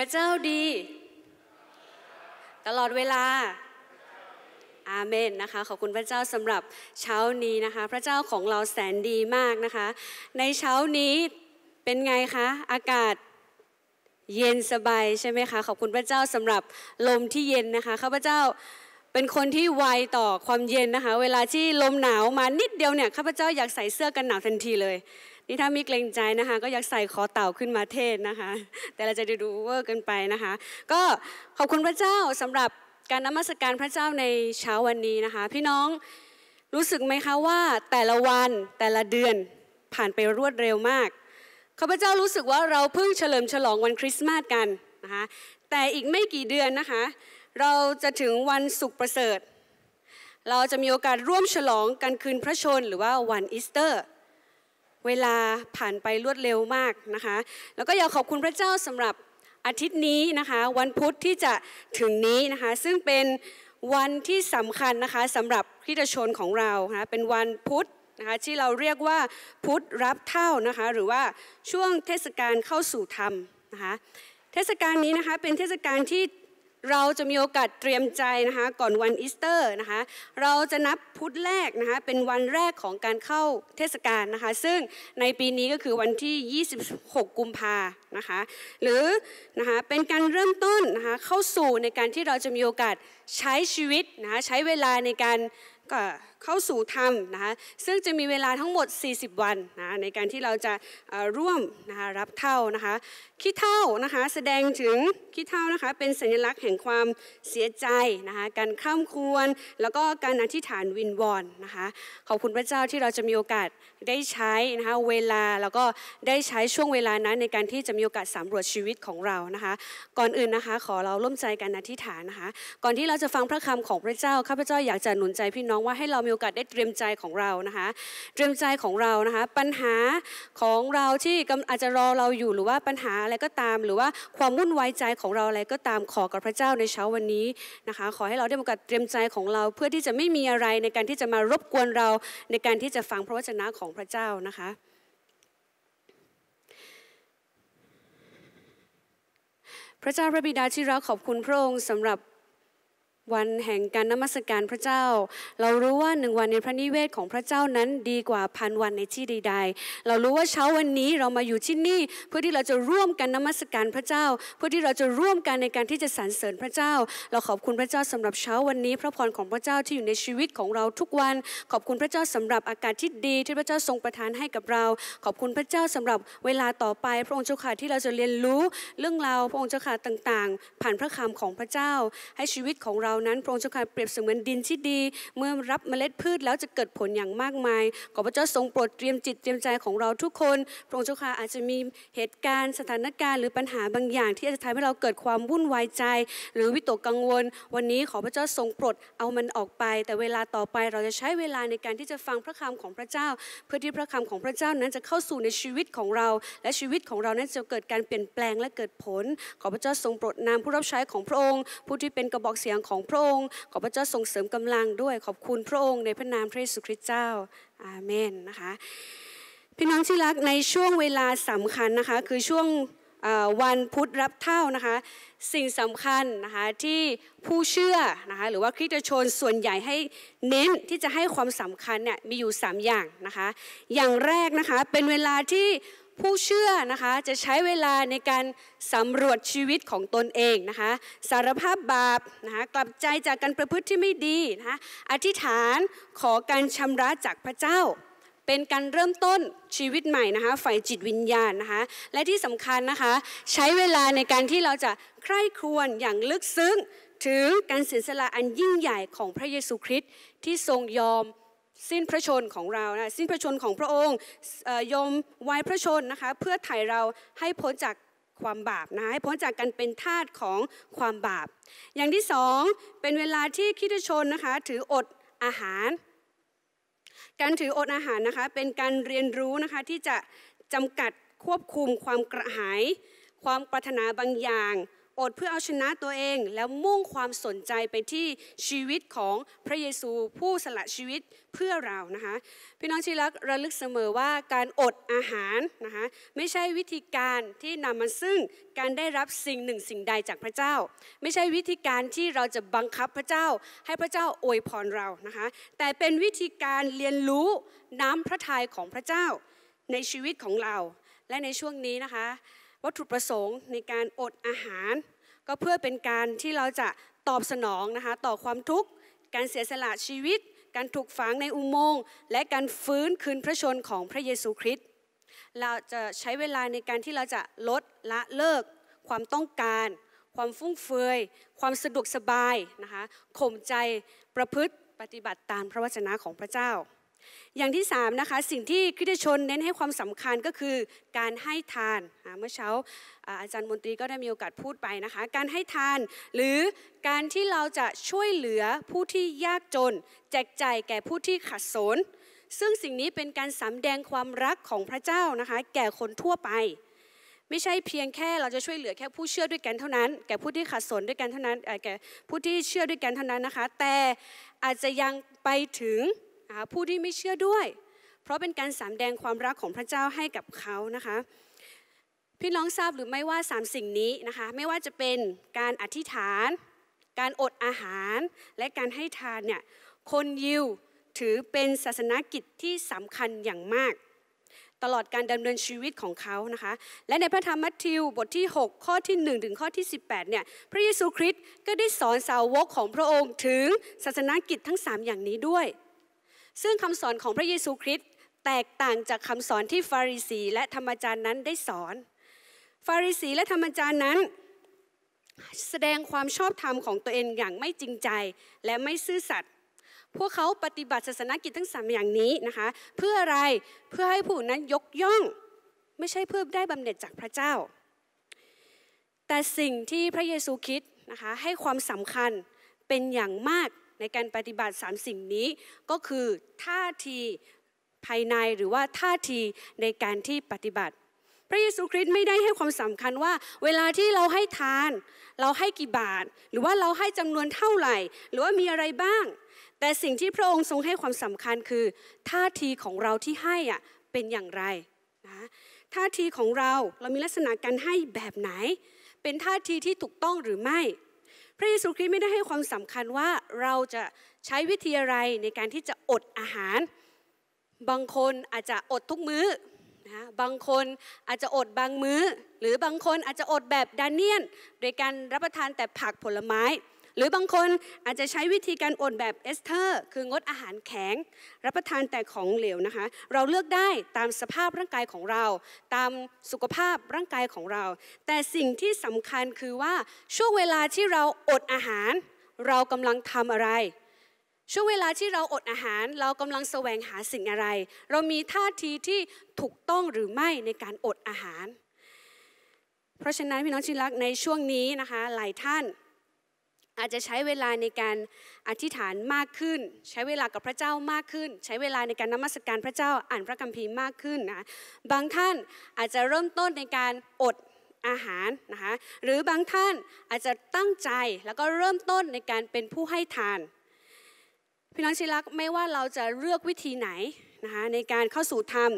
ระเจ้าดี ตลอดเวลาอาเมนนะคะขอบคุณพระเจ้าสำหรับเช้านี้นะคะ พระเจ้าของเราแสนดีมากนะคะ ในเช้านี้เป็นไงคะ อากาศเย็นสบาย ใช่ไหมคะ ขอบคุณพระเจ้าสำหรับลมที่เย็นนะคะข้าพเจ้าเป็นคนที่ไวต่อความเย็นนะคะ เวลาที่ลมหนาวมานิดเดียวเนี่ยข้าพเจ้าอยากใส่เสื้อกันหนาวทันทีเลยนี่ถ้ามีเกรงใจนะคะก็อยากใส่คอเต่าขึ้นมาเทศนะคะแต่เราจะดูเวอร์กันไปนะคะก็ขอบคุณพระเจ้าสำหรับการนมัสการพระเจ้าในเช้าวันนี้นะคะพี่น้องรู้สึกไหมคะว่าแต่ละวันแต่ละเดือนผ่านไปรวดเร็วมากข้าพเจ้ารู้สึกว่าเราเพิ่งเฉลิมฉลองวันคริสต์มาสกันนะคะแต่อีกไม่กี่เดือนนะคะเราจะถึงวันสุขประเสริฐ เราจะมีโอกาสร่วมฉลองกันคืนพระชนหรือว่าวันอีสเตอร์เวลาผ่านไปรวดเร็วมากนะคะ แล้วก็อยากขอบคุณพระเจ้าสำหรับอาทิตย์นี้นะคะวันพุธที่จะถึงนี้นะคะซึ่งเป็นวันที่สำคัญนะคะสำหรับคริสตชนของเรานะะเป็นวันพุธนะคะที่เราเรียกว่าพุทธรับเท่านะคะหรือว่าช่วงเทศกาลเข้าสู่ธรรมนะคะเทศกาลนี้นะคะเป็นเทศกาลที่เราจะมีโอกาสเตรียมใจนะคะก่อนวันอีสเตอร์นะคะเราจะนับพุธแรกนะคะเป็นวันแรกของการเข้าเทศกาลนะคะซึ่งในปีนี้ก็คือวันที่ 26 กุมภานะคะหรือนะคะเป็นการเริ่มต้นนะคะเข้าสู่ในการที่เราจะมีโอกาสใช้ชีวิตนะคะใช้เวลาในการก็เข้าสู่ธรรมนะคะซึ่งจะมีเวลาทั้งหมด 40 วันนะในการที่เราจะร่วมนะคะรับเท่านะคะคิดเท่านะคะแสดงถึงคิดเท่านะคะ เป็นสัญลักษณ์แห่งความเสียใจนะคะการข้ามควรแล้วก็การอธิษฐานวินวอนนะคะขอบคุณพระเจ้าที่เราจะมีโอกาสได้ใช้นะคะเวลาแล้วก็ได้ใช้ช่วงเวลานั้นในการที่จะมีโอกาสสำรวจชีวิตของเรานะคะ ก่อนอื่นนะคะ ขอเราร่วมใจกันอธิษฐานนะคะ ก่อนที่เราจะฟังพระคำของพระเจ้าข้าพเจ้าอยากจะหนุนใจพี่น้องว่าให้เรามีีโอกาสได้เตรียมใจของเรานะคะ เตรียมใจของเรานะคะ ปัญหาของเราที่อาจจะรอเราอยู่หรือว่าปัญหาอะไรก็ตาม หรือว่าความวุ่นวายใจของเราอะไรก็ตาม ขอกับพระเจ้าในเช้าวันนี้นะคะ ขอให้เราได้มีโอกาสเตรียมใจของเราเพื่อที่จะไม่มีอะไรในการที่จะมารบกวนเราในการที่จะฟังพระวจนะของพระเจ้านะคะ พระเจ้าพระบิดาที่รักขอบคุณพระองค์สำหรับวันแห่งการนมัสการพระเจ้า เรารู้ว่าหนึ่งวันในพระนิเวศของพระเจ้านั้นดีกว่าพันวันในที่ใดๆเรารู้ว่าเช้าวันนี้เรามาอยู่ที่นี่เพื่อที่เราจะร่วมกันนมัสการพระเจ้า เพื่อที่เราจะร่วมกันในการที่จะสรรเสริญพระเจ้า เราขอบคุณพระเจ้าสำหรับเช้าวันนี้ พระพรของพระเจ้าที่อยู่ในชีวิตของเราทุกวัน ขอบคุณพระเจ้าสำหรับอากาศที่ดีที่พระเจ้าทรงประทานให้กับเรา ขอบคุณพระเจ้าสำหรับเวลาต่อไป พระองค์เจ้าค่ะที่เราจะเรียนรู้เรื่องราวพระองค์เจ้าค่ะต่างๆ ผ่านพระคำของพระเจ้าให้ชีวิตของเรานั้นพระองค์เจ้าค่ะเปรียบเสมือนดินที่ดี เมื่อรับเมล็ดพืชแล้วจะเกิดผลอย่างมากมายขอพระเจ้าทรงโปรดเตรียมจิตเตรียมใจของเราทุกคน พระองค์เจ้าค่ะอาจจะมีเหตุการณ์สถานการณ์หรือปัญหาบางอย่าง ที่อาจจะทำให้เราเกิดความวุ่นวายใจ หรือวิตกกังวล วันนี้ขอพระเจ้าทรงโปรดเอามันออกไป แต่เวลาต่อไปเราจะใช้เวลาในการที่จะฟังพระคำของพระเจ้า เพื่อที่พระคำของพระเจ้านั้นจะเข้าสู่ในชีวิตของเรา และชีวิตของเรานั้นจะเกิดการเปลี่ยนแปลงและเกิดผลขอพระเจ้าทรงโปรดนำผู้รับใช้ของพระองค์ ผู้ที่เป็นกระบอกเสียงของพระองค์ขอพระเจ้าส่งเสริมกำลังด้วย ขอบคุณพระองค์ในพระนามพระเยซูคริสต์เจ้าอาเมน นะคะ พี่น้องที่รักในช่วงเวลาสำคัญนะคะคือช่วงวันพุธรับเท่านะคะ สิ่งสำคัญนะคะที่ผู้เชื่อนะคะหรือว่าคริสเตีชนส่วนใหญ่ให้เน้นที่จะให้ความสำคัญเนี่ยมีอยู่ 3 อย่างนะคะ อย่างแรกนะคะเป็นเวลาที่ผู้เชื่อนะคะจะใช้เวลาในการสำรวจชีวิตของตนเองนะคะสารภาพบาปนะคะกลับใจจากการประพฤติที่ไม่ดีนะคะอธิษฐานขอการชำระจากพระเจ้า เป็นการเริ่มต้นชีวิตใหม่นะคะฝ่ายจิตวิญญาณนะคะและที่สำคัญนะคะใช้เวลาในการที่เราจะใคร่ครวญอย่างลึกซึ้งถึงการเสียสละอันยิ่งใหญ่ของพระเยซูคริสต์ที่ทรงยอมสิ้นพระชนของเรานะสิ้นพระชนของพระองค์ยอมไว้พระชนนะคะเพื่อไถ่เราให้พ้นจากความบาปนะให้พ้นจากการเป็นทาสของความบาป อย่างที่สองเป็นเวลาที่คิดชนนะคะถืออดอาหาร การถืออดอาหารนะคะเป็นการเรียนรู้นะคะที่จะจำกัดควบคุมความกระหาย ความปรารถนาบางอย่างอดเพื่อเอาชนะตัวเองแล้วมุ่งความสนใจไปที่ชีวิตของพระเยซูผู้สละชีวิตเพื่อเรานะคะพี่น้องที่รักระลึกเสมอว่าการอดอาหารนะคะไม่ใช่วิธีการที่นำมาซึ่งการได้รับสิ่งหนึ่งสิ่งใดจากพระเจ้า ไม่ใช่วิธีการที่เราจะบังคับพระเจ้าให้พระเจ้าอวยพรเรานะคะแต่เป็นวิธีการเรียนรู้น้ำพระทัยของพระเจ้าในชีวิตของเราและในช่วงนี้นะคะวัตถุประสงค์ในการอดอาหาร ก็เพื่อเป็นการที่เราจะตอบสนองนะคะต่อความทุกข์ การเสียสละชีวิต การถูกฝังในอุโมงค์และการฟื้นคืนพระชนของพระเยซูคริสต์เราจะใช้เวลาในการที่เราจะลดละเลิก ความต้องการ ความฟุ่มเฟือยความสะดวกสบายนะคะข่มใจประพฤติปฏิบัติตามพระวจนะของพระเจ้าอย่างที่3นะคะสิ่งที่คริสชนเน้นให้ความสำคัญก็คือ การให้ทานเมื่อเช้าอาจารย์มนตรีก็ได้มีโอกาสพูดไปนะคะการให้ทาน หรือการที่เราจะช่วยเหลือผู้ที่ยากจน แจกจ่ายแก่ผู้ที่ขัดสน ซึ่งสิ่งนี้เป็นการสำแดงความรักของพระเจ้านะคะแก่คนทั่วไป ไม่ใช่เพียงแค่เราจะช่วยเหลือแค่ผู้เชื่อด้วยกันเท่านั้น แก่ผู้ที่ขัดสนด้วยกันเท่านั้นแก่ผู้ที่เชื่อด้วยกันเท่านั้นนะคะ แต่อาจจะยังไปถึงะคะผู้ที่ไม่เชื่อด้วย เพราะเป็นการสามแดงความรักของพระเจ้าให้กับเขานะคะ พี่น้องทราบหรือไม่ว่าสามสิ่งนี้นะคะ ไม่ว่าจะเป็นการอธิษฐาน การอดอาหาร และการให้ทานเนี่ย คนยิวถือเป็นศาสนกิจที่สำคัญอย่างมาก ตลอดการดำเนินชีวิตของเขานะคะ และในพระธรรมมัทธิวบทที่ 6 ข้อที่ 1 ถึงข้อที่ 18เนี่ย พระเยซูคริสต์ก็ได้สอนสาวกของพระองค์ ถึงศาสนกิจทั้ง 3 อย่างนี้ด้วยซึ่งคำสอนของพระเยซูคริสต์แตกต่างจากคำสอนที่ฟาริสีและธรรมจารย์นั้นได้สอน ฟาริสี และธรรมจารย์นั้น แสดงความชอบธรรมของตัวเองอย่างไม่จริงใจและไม่ซื่อสัตย์ พวกเขาปฏิบัติศาสนกิจทั้งสามอย่างนี้นะคะเพื่ออะไรเพื่อให้ผู้นั้นยกย่อง ไม่ใช่เพื่อได้บำเหน็จจากพระเจ้า แต่สิ่งที่พระเยซูคิดนะคะให้ความสำคัญเป็นอย่างมากในการปฏิบัติ 3 สิ่งนี้ก็คือท่าทีภายในหรือว่าท่าทีในการที่ปฏิบัติ พระเยซูคริสต์ไม่ได้ให้ความสำคัญว่า เวลาที่เราให้ทาน เราให้กี่บาทหรือว่าเราให้จำนวนเท่าไหร่ หรือว่ามีอะไรบ้าง แต่สิ่งที่พระองค์ทรงให้ความสำคัญคือ ท่าทีของเราที่ให้อ่ะเป็นอย่างไรนะท่าทีของเราเรามีลักษณะการให้แบบไหน เป็นท่าทีที่ถูกต้องหรือไม่พระเยซูคริสต์ไม่ได้ให้ความสำคัญว่าเราจะใช้วิธีอะไรในการที่จะอดอาหาร บางคนอาจจะอดทุกมื้อนะบางคนอาจจะอดบางมื้อ หรือบางคนอาจจะอดแบบดานเนียน โดยการรับประทานแต่ผักผลไม้รือบางคนอาจจะใช้วิธีการอดแบบเอสเทอร์คืองดอาหารแข็ง รับประทานแต่ของเหลวนะคะเราเลือกได้ตามสภาพร่างกายของเรา ตามสุขภาพร่างกายของเรา แต่สิ่งที่สำคัญคือว่าช่วงเวลาที่เราอดอาหาร เรากำลังทำอะไร ช่วงเวลาที่เราอดอาหาร เรากำลังแสวงหาสิ่งอะไร เรามีท่าทีที่ถูกต้องหรือไม่ในการอดอาหาร เพราะฉะนั้นพี่น้องชิ่รักในช่วงนี้นะคะหลายท่านอาจจะใช้เวลาในการอธิษฐานมากขึ้น ใช้เวลากับพระเจ้ามากขึ้น ใช้เวลาในการนมัสการพระเจ้าอ่านพระคัมภีร์มากขึ้นนะบางท่านอาจจะเริ่มต้นในการอดอาหารนะคะหรือบางท่านอาจจะตั้งใจแล้วก็เริ่มต้นในการเป็นผู้ให้ทานพี่น้องชิรักไม่ว่าเราจะเลือกวิธีไหนนะคะในการเข้าสู่ธรรม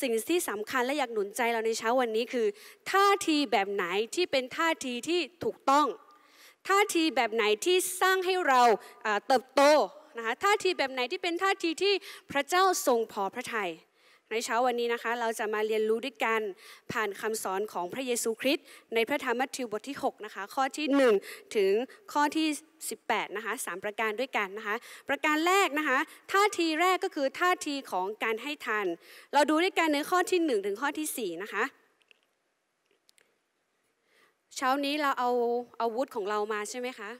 สิ่งที่สำคัญและอยากหนุนใจเราในเช้าวันนี้คือ ท่าทีแบบไหนที่เป็นท่าทีที่ถูกต้องท่าทีแบบไหนที่สร้างให้เราเติบโตนะคะท่าทีแบบไหนที่เป็นท่าทีที่พระเจ้าทรงพอพระทยัยในเช้าวันนี้นะคะเราจะมาเรียนรู้ด้วยกันผ่านคำสอนของพระเยซูคริสต์ในพระธรรมมัทธิวบทที่6นะคะข้อที่1ถึงข้อที่18นะคะสประการด้วยกันนะคะประการแรกนะคะท่าทีแรกก็คือท่าทีของการให้ทานเราดูด้วยกันในข้อที่ 1 ถึงข้อที่ 4 นะคะเช้านี้เราเอาอาวุธของเรามาใช่ไหมคะ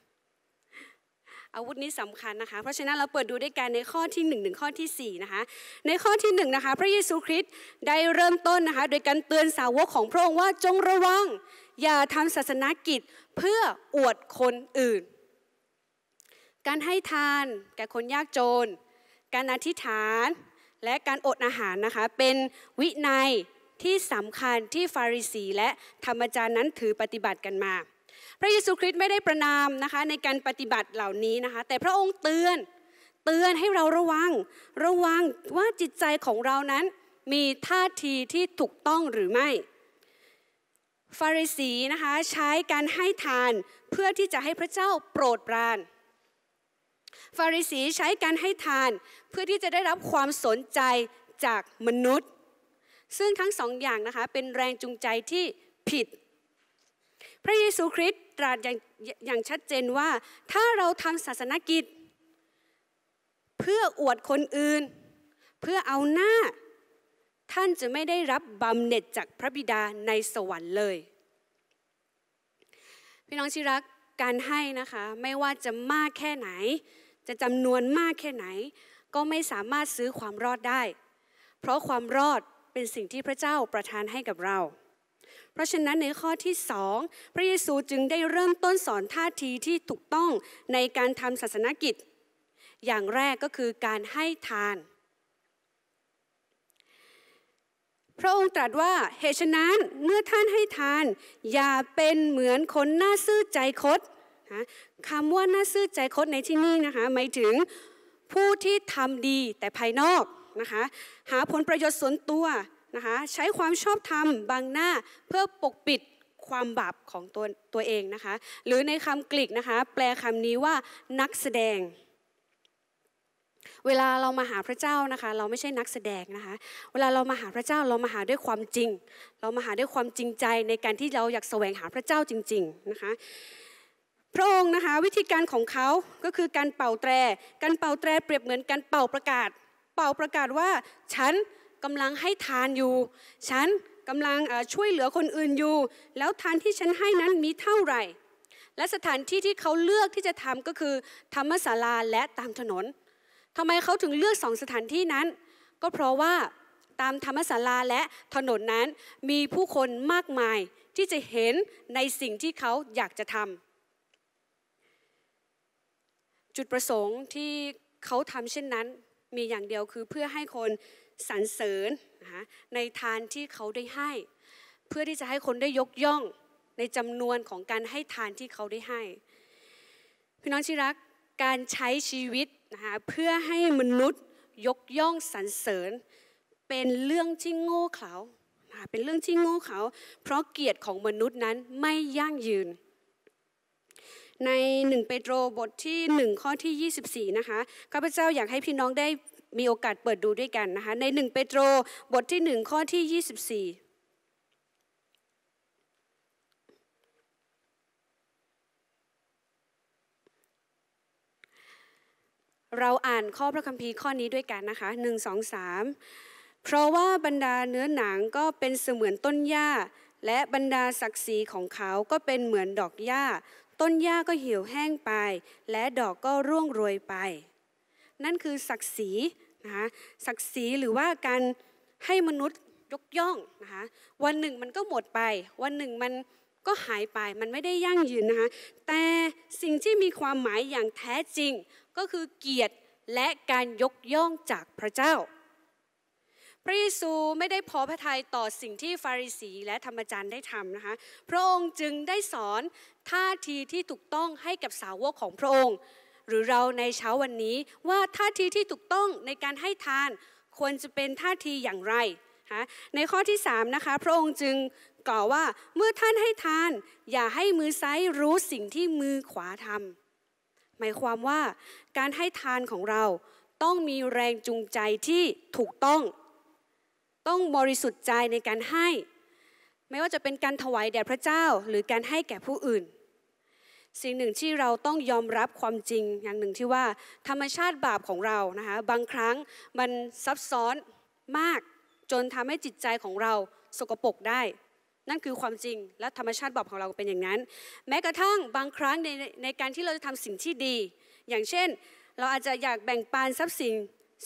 อาวุธนี้สำคัญนะคะ เพราะฉะนั้นเราเปิดดูด้วยกันในข้อที่1ถึงข้อที่4นะคะในข้อที่1นะคะพระเยซูคริสต์ได้เริ่มต้นนะคะโดยการเตือนสาวกของพระองค์ว่าจงระวังอย่าทำศาสนกิจเพื่ออวดคนอื่น การให้ทาน แก่คนยากจน การอธิษฐานและการอดอาหารนะคะเป็นวินัยที่สำคัญที่ฟาริสีและธรรมจารย์นั้นถือปฏิบัติกันมา พระเยซูคริสต์ไม่ได้ประนามนะคะในการปฏิบัติเหล่านี้นะคะแต่พระองค์เตือนเตือนให้เราระวัง ระวังว่าจิตใจของเรานั้นมีท่าทีที่ถูกต้องหรือไม่ ฟาริสีนะคะใช้การให้ทานเพื่อที่จะให้พระเจ้าโปรดปราน ฟาริสีใช้การให้ทานเพื่อที่จะได้รับความสนใจจากมนุษย์ซึ่งทั้งสองอย่างนะคะเป็นแรงจูงใจที่ผิด พระเยซูคริสต์ตรัสอย่างชัดเจนว่าถ้าเราทำศาสนกิจ เพื่ออวดคนอื่น เพื่อเอาหน้าท่านจะไม่ได้รับบำเหน็จจากพระบิดาในสวรรค์เลย พี่น้องที่รักการให้นะคะไม่ว่าจะมากแค่ไหน จะจำนวนมากแค่ไหน ก็ไม่สามารถซื้อความรอดได้ เพราะความรอดเป็นสิ่งที่พระเจ้าประทานให้กับเรา เพราะฉะนั้นในข้อที่สองพระเยซูจึงได้เริ่มต้นสอนท่าทีที่ถูกต้องในการทำศาสนกิจ อย่างแรกก็คือการให้ทาน พระองค์ตรัสว่าเหตุฉะนั้นเมื่อท่านให้ทาน อย่าเป็นเหมือนคนหน้าซื่อใจคดคำว่าหน้าซื่อใจคดในที่นี้นะคะหมายถึงผู้ที่ทำดีแต่ภายนอกนะคะหาผลประโยชน์ส่วนตัวนะคะใช้ความชอบธรรมบังหน้าเพื่อปกปิดความบาปของตัวตัวเองนะคะหรือในคำกรีกนะคะแปลคำนี้ว่า นักแสดง เวลาเรามาหาพระเจ้านะคะเราไม่ใช่นักแสดงนะคะเวลาเรามาหาพระเจ้าเรามาหาด้วยความจริง เรามาหาด้วยความจริงใจในการที่เราอยากแสวงหาพระเจ้าจริงๆนะคะพระองค์นะคะวิธีการของเขาก็คือการเป่าแตรการเป่าแตรเปรียบเหมือนการเป่าประกาศเป่าประกาศว่าฉันกำลังให้ทานอยู่ ฉันกำลังช่วยเหลือคนอื่นอยู่ แล้วทานที่ฉันให้นั้นมีเท่าไหร่ และสถานที่ที่เขาเลือกที่จะทำก็คือธรรมศาลาและตามถนนทำไมเขาถึงเลือกสองสถานที่นั้น ก็เพราะว่าตามธรรมศาลาและถนนนั้นมีผู้คนมากมายที่จะเห็นในสิ่งที่เขาอยากจะทำจุดประสงค์ที่เขาทำเช่นนั้นมีอย่างเดียวคือเพื่อให้คนสรรเสริญนะคะในทานที่เขาได้ให้ เพื่อที่จะให้คนได้ยกย่องในจำนวนของการให้ทานที่เขาได้ให้พี่น้องที่รักการใช้ชีวิตนะคะเพื่อให้มนุษย์ยกย่องสรรเสริญเป็นเรื่องที่โง่เขลาเป็นเรื่องที่โง่เขลาเพราะเกียรติของมนุษย์นั้นไม่ยั่งยืนใน 1 เปโตรบทที่ 1 ข้อที่ 24นะคะ ข้าพเจ้าอยากให้พี่น้องได้มีโอกาสเปิดดูด้วยกันนะคะ ใน 1 เปโตรบทที่1ข้อที่24 เราอ่านข้อพระคัมภีร์ข้อนี้ด้วยกันนะคะ1 2 3 เพราะว่าบรรดาเนื้อหนังก็เป็นเสมือนต้นหญ้าและบรรดาศักดิ์ศรีของเขา ก็เป็นเหมือนดอกหญ้าต้นหญ้าก็เหี่ยวแห้งไป และดอกก็ร่วงโรยไป นั่นคือศักดิ์ศรีนะคะศักดิ์ศรีหรือว่าการให้มนุษย์ยกย่องนะคะวันหนึ่งมันก็หมดไป วันหนึ่งมันก็หายไป มันไม่ได้ยั่งยืนนะคะแต่สิ่งที่มีความหมายอย่างแท้จริง ก็คือเกียรติและการยกย่องจากพระเจ้า พระเยซูไม่ได้พอพระทัยต่อสิ่งที่ฟาริสีและธรรมจารย์ได้ทำนะคะพระองค์จึงได้สอนท่าทีที่ถูกต้องให้กับสาวกของพระองค์ หรือเราในเช้าวันนี้ว่าท่าทีที่ถูกต้องในการให้ทานควรจะเป็นท่าทีอย่างไระในข้อที่3นะคะพระองค์จึงกล่าวว่าเมื่อท่านให้ทาน อย่าให้มือซ้ายรู้สิ่งที่มือขวาทำหมายความว่าการให้ทานของเราต้องมีแรงจูงใจที่ถูกต้อง ต้องบริสุทธิ์ใจในการให้ ไม่ว่าจะเป็นการถวายแด่พระเจ้า หรือการให้แก่ผู้อื่นสิ่งหนึ่งที่เราต้องยอมรับความจริงอย่างหนึ่งที่ว่า ธรรมชาติบาปของเรานะคะบางครั้งมันซับซ้อนมากจนทำให้จิตใจของเราสกปรกได้ นั่นคือความจริงและธรรมชาติบาปของเราเป็นอย่างนั้น แม้กระทั่งบางครั้งในในการที่เราจะทำสิ่งที่ดี อย่างเช่น เราอาจจะอยากแบ่งปันทรัพย์สิน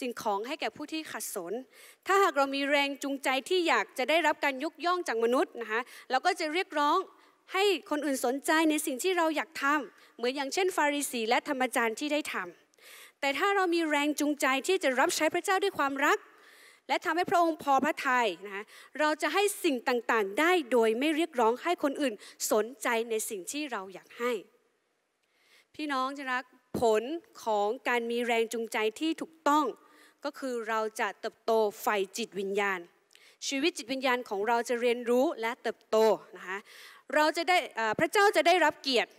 สิ่งของให้แก่ผู้ที่ขัดสน ถ้าหากเรามีแรงจูงใจที่อยากจะได้รับการยกย่องจากมนุษย์นะคะเราก็จะเรียกร้องให้คนอื่นสนใจในสิ่งที่เราอยากทำเหมือนอย่างเช่น ฟาริสี และธรรมจารย์ที่ได้ทำแต่ถ้าเรามีแรงจูงใจที่จะรับใช้พระเจ้าด้วยความรัก และทำให้พระองค์พอพระทัยนะเราจะให้สิ่งต่างๆได้โดยไม่เรียกร้องให้คนอื่นสนใจในสิ่งที่เราอยากให้ พี่น้องจะรักผลของการมีแรงจูงใจที่ถูกต้องก็คือเราจะเติบโตไฟจิตวิญญาณ ชีวิตจิตวิญญาณของเราจะเรียนรู้และเติบโตนะคะเราจะได้พระเจ้าจะได้รับเกียรติ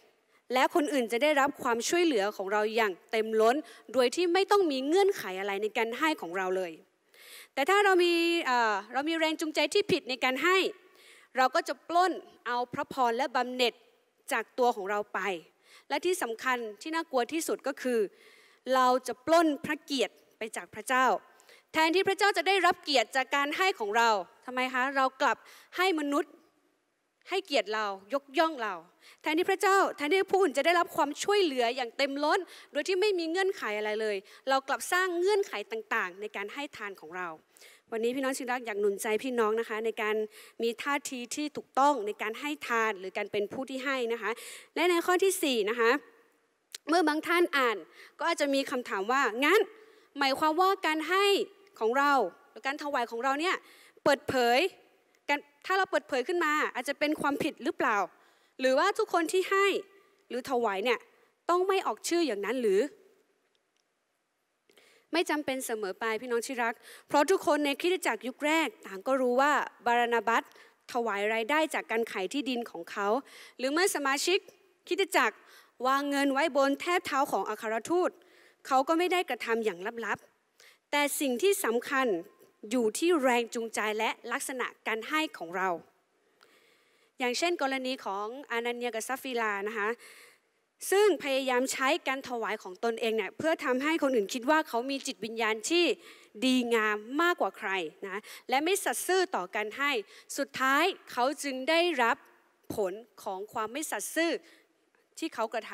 และคนอื่นจะได้รับความช่วยเหลือของเราอย่างเต็มล้นโดยที่ไม่ต้องมีเงื่อนไขอะไรในการให้ของเราเลย แต่ถ้าเรามีเรามีแรงจูงใจที่ผิดในการให้ เราก็จะปล้นเอาพระพรและบำเหน็จจากตัวของเราไป และที่สำคัญที่น่ากลัวที่สุดก็คือ เราจะปล้นพระเกียรติไปจากพระเจ้า แทนที่พระเจ้าจะได้รับเกียรติจากการให้ของเราทำไมคะเรากลับให้มนุษย์ให้เกียรติเรา ยกย่องเรา แทนที่พระเจ้า แทนที่ผู้อื่นจะได้รับความช่วยเหลืออย่างเต็มล้น โดยที่ไม่มีเงื่อนไขอะไรเลย เรากลับสร้างเงื่อนไขต่าง ๆ ในการให้ทานของเรา วันนี้พี่น้องชิงรักอยากหนุนใจพี่น้องนะคะ ในการมีท่าทีที่ถูกต้องในการให้ทานหรือการเป็นผู้ที่ให้นะคะ และในข้อที่4นะคะ เมื่อบางท่านอ่าน ก็อาจจะมีคำถามว่า งั้น หมายความว่าการให้ของเราหรือการถวายของเราเนี่ย เปิดเผยถ้าเราเปิดเผยขึ้นมาอาจจะเป็นความผิดหรือเปล่า หรือว่าทุกคนที่ให้หรือถวายเนี่ยต้องไม่ออกชื่ออย่างนั้นหรือ ไม่จำเป็นเสมอไปพี่น้องที่รัก เพราะทุกคนในคริสตจักรยุคแรก ต่างก็รู้ว่าบารณบัตถวายรายได้จากการขายที่ดินของเขา หรือเมื่อสมาชิกคริสตจักรวางเงินไว้บนแทบเท้าของอัครทูตเขาก็ไม่ได้กระทำอย่างลับๆแต่สิ่งที่สำคัญอยู่ที่แรงจูงใจและลักษณะการให้ของเรา อย่างเช่น กรณีของอานันเนียกับซาฟิลานะคะ ซึ่งพยายามใช้การถวายของตนเองเนี่ยเพื่อทำให้คนอื่นคิดว่าเขามีจิตวิญญาณที่ดีงามมากกว่าใครนะ และไม่สัตย์ซื่อต่อการให้ สุดท้ายเขาจึงได้รับผลของความไม่สัตย์ซื่อที่เขากระท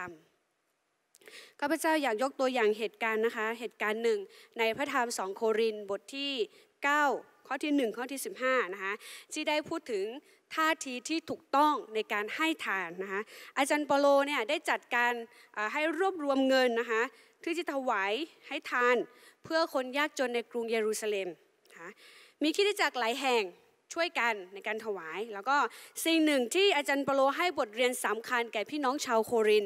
ำข้าพเจ้าอยากยกตัวอย่างเหตุการณ์นะคะ เหตุการณ์หนึ่งในพระธรรมสองโครินบทที่9ข้อที่ 1 ข้อที่ 15นะคะที่ได้พูดถึงท่าทีที่ถูกต้องในการให้ทานนะคะอาจารย์ปโลเนี่ยได้จัดการให้รวบรวมเงินนะคะที่จะถวายให้ทานเพื่อคนยากจนในกรุงเยรูซาเล็มนะะมีคิดจักรหลายแห่งช่วยกันในการถวายแล้วก็สิ่งหนึ่งที่อาจารย์ปโลให้บทเรียนสำคัญแก่พี่น้องชาวโคริน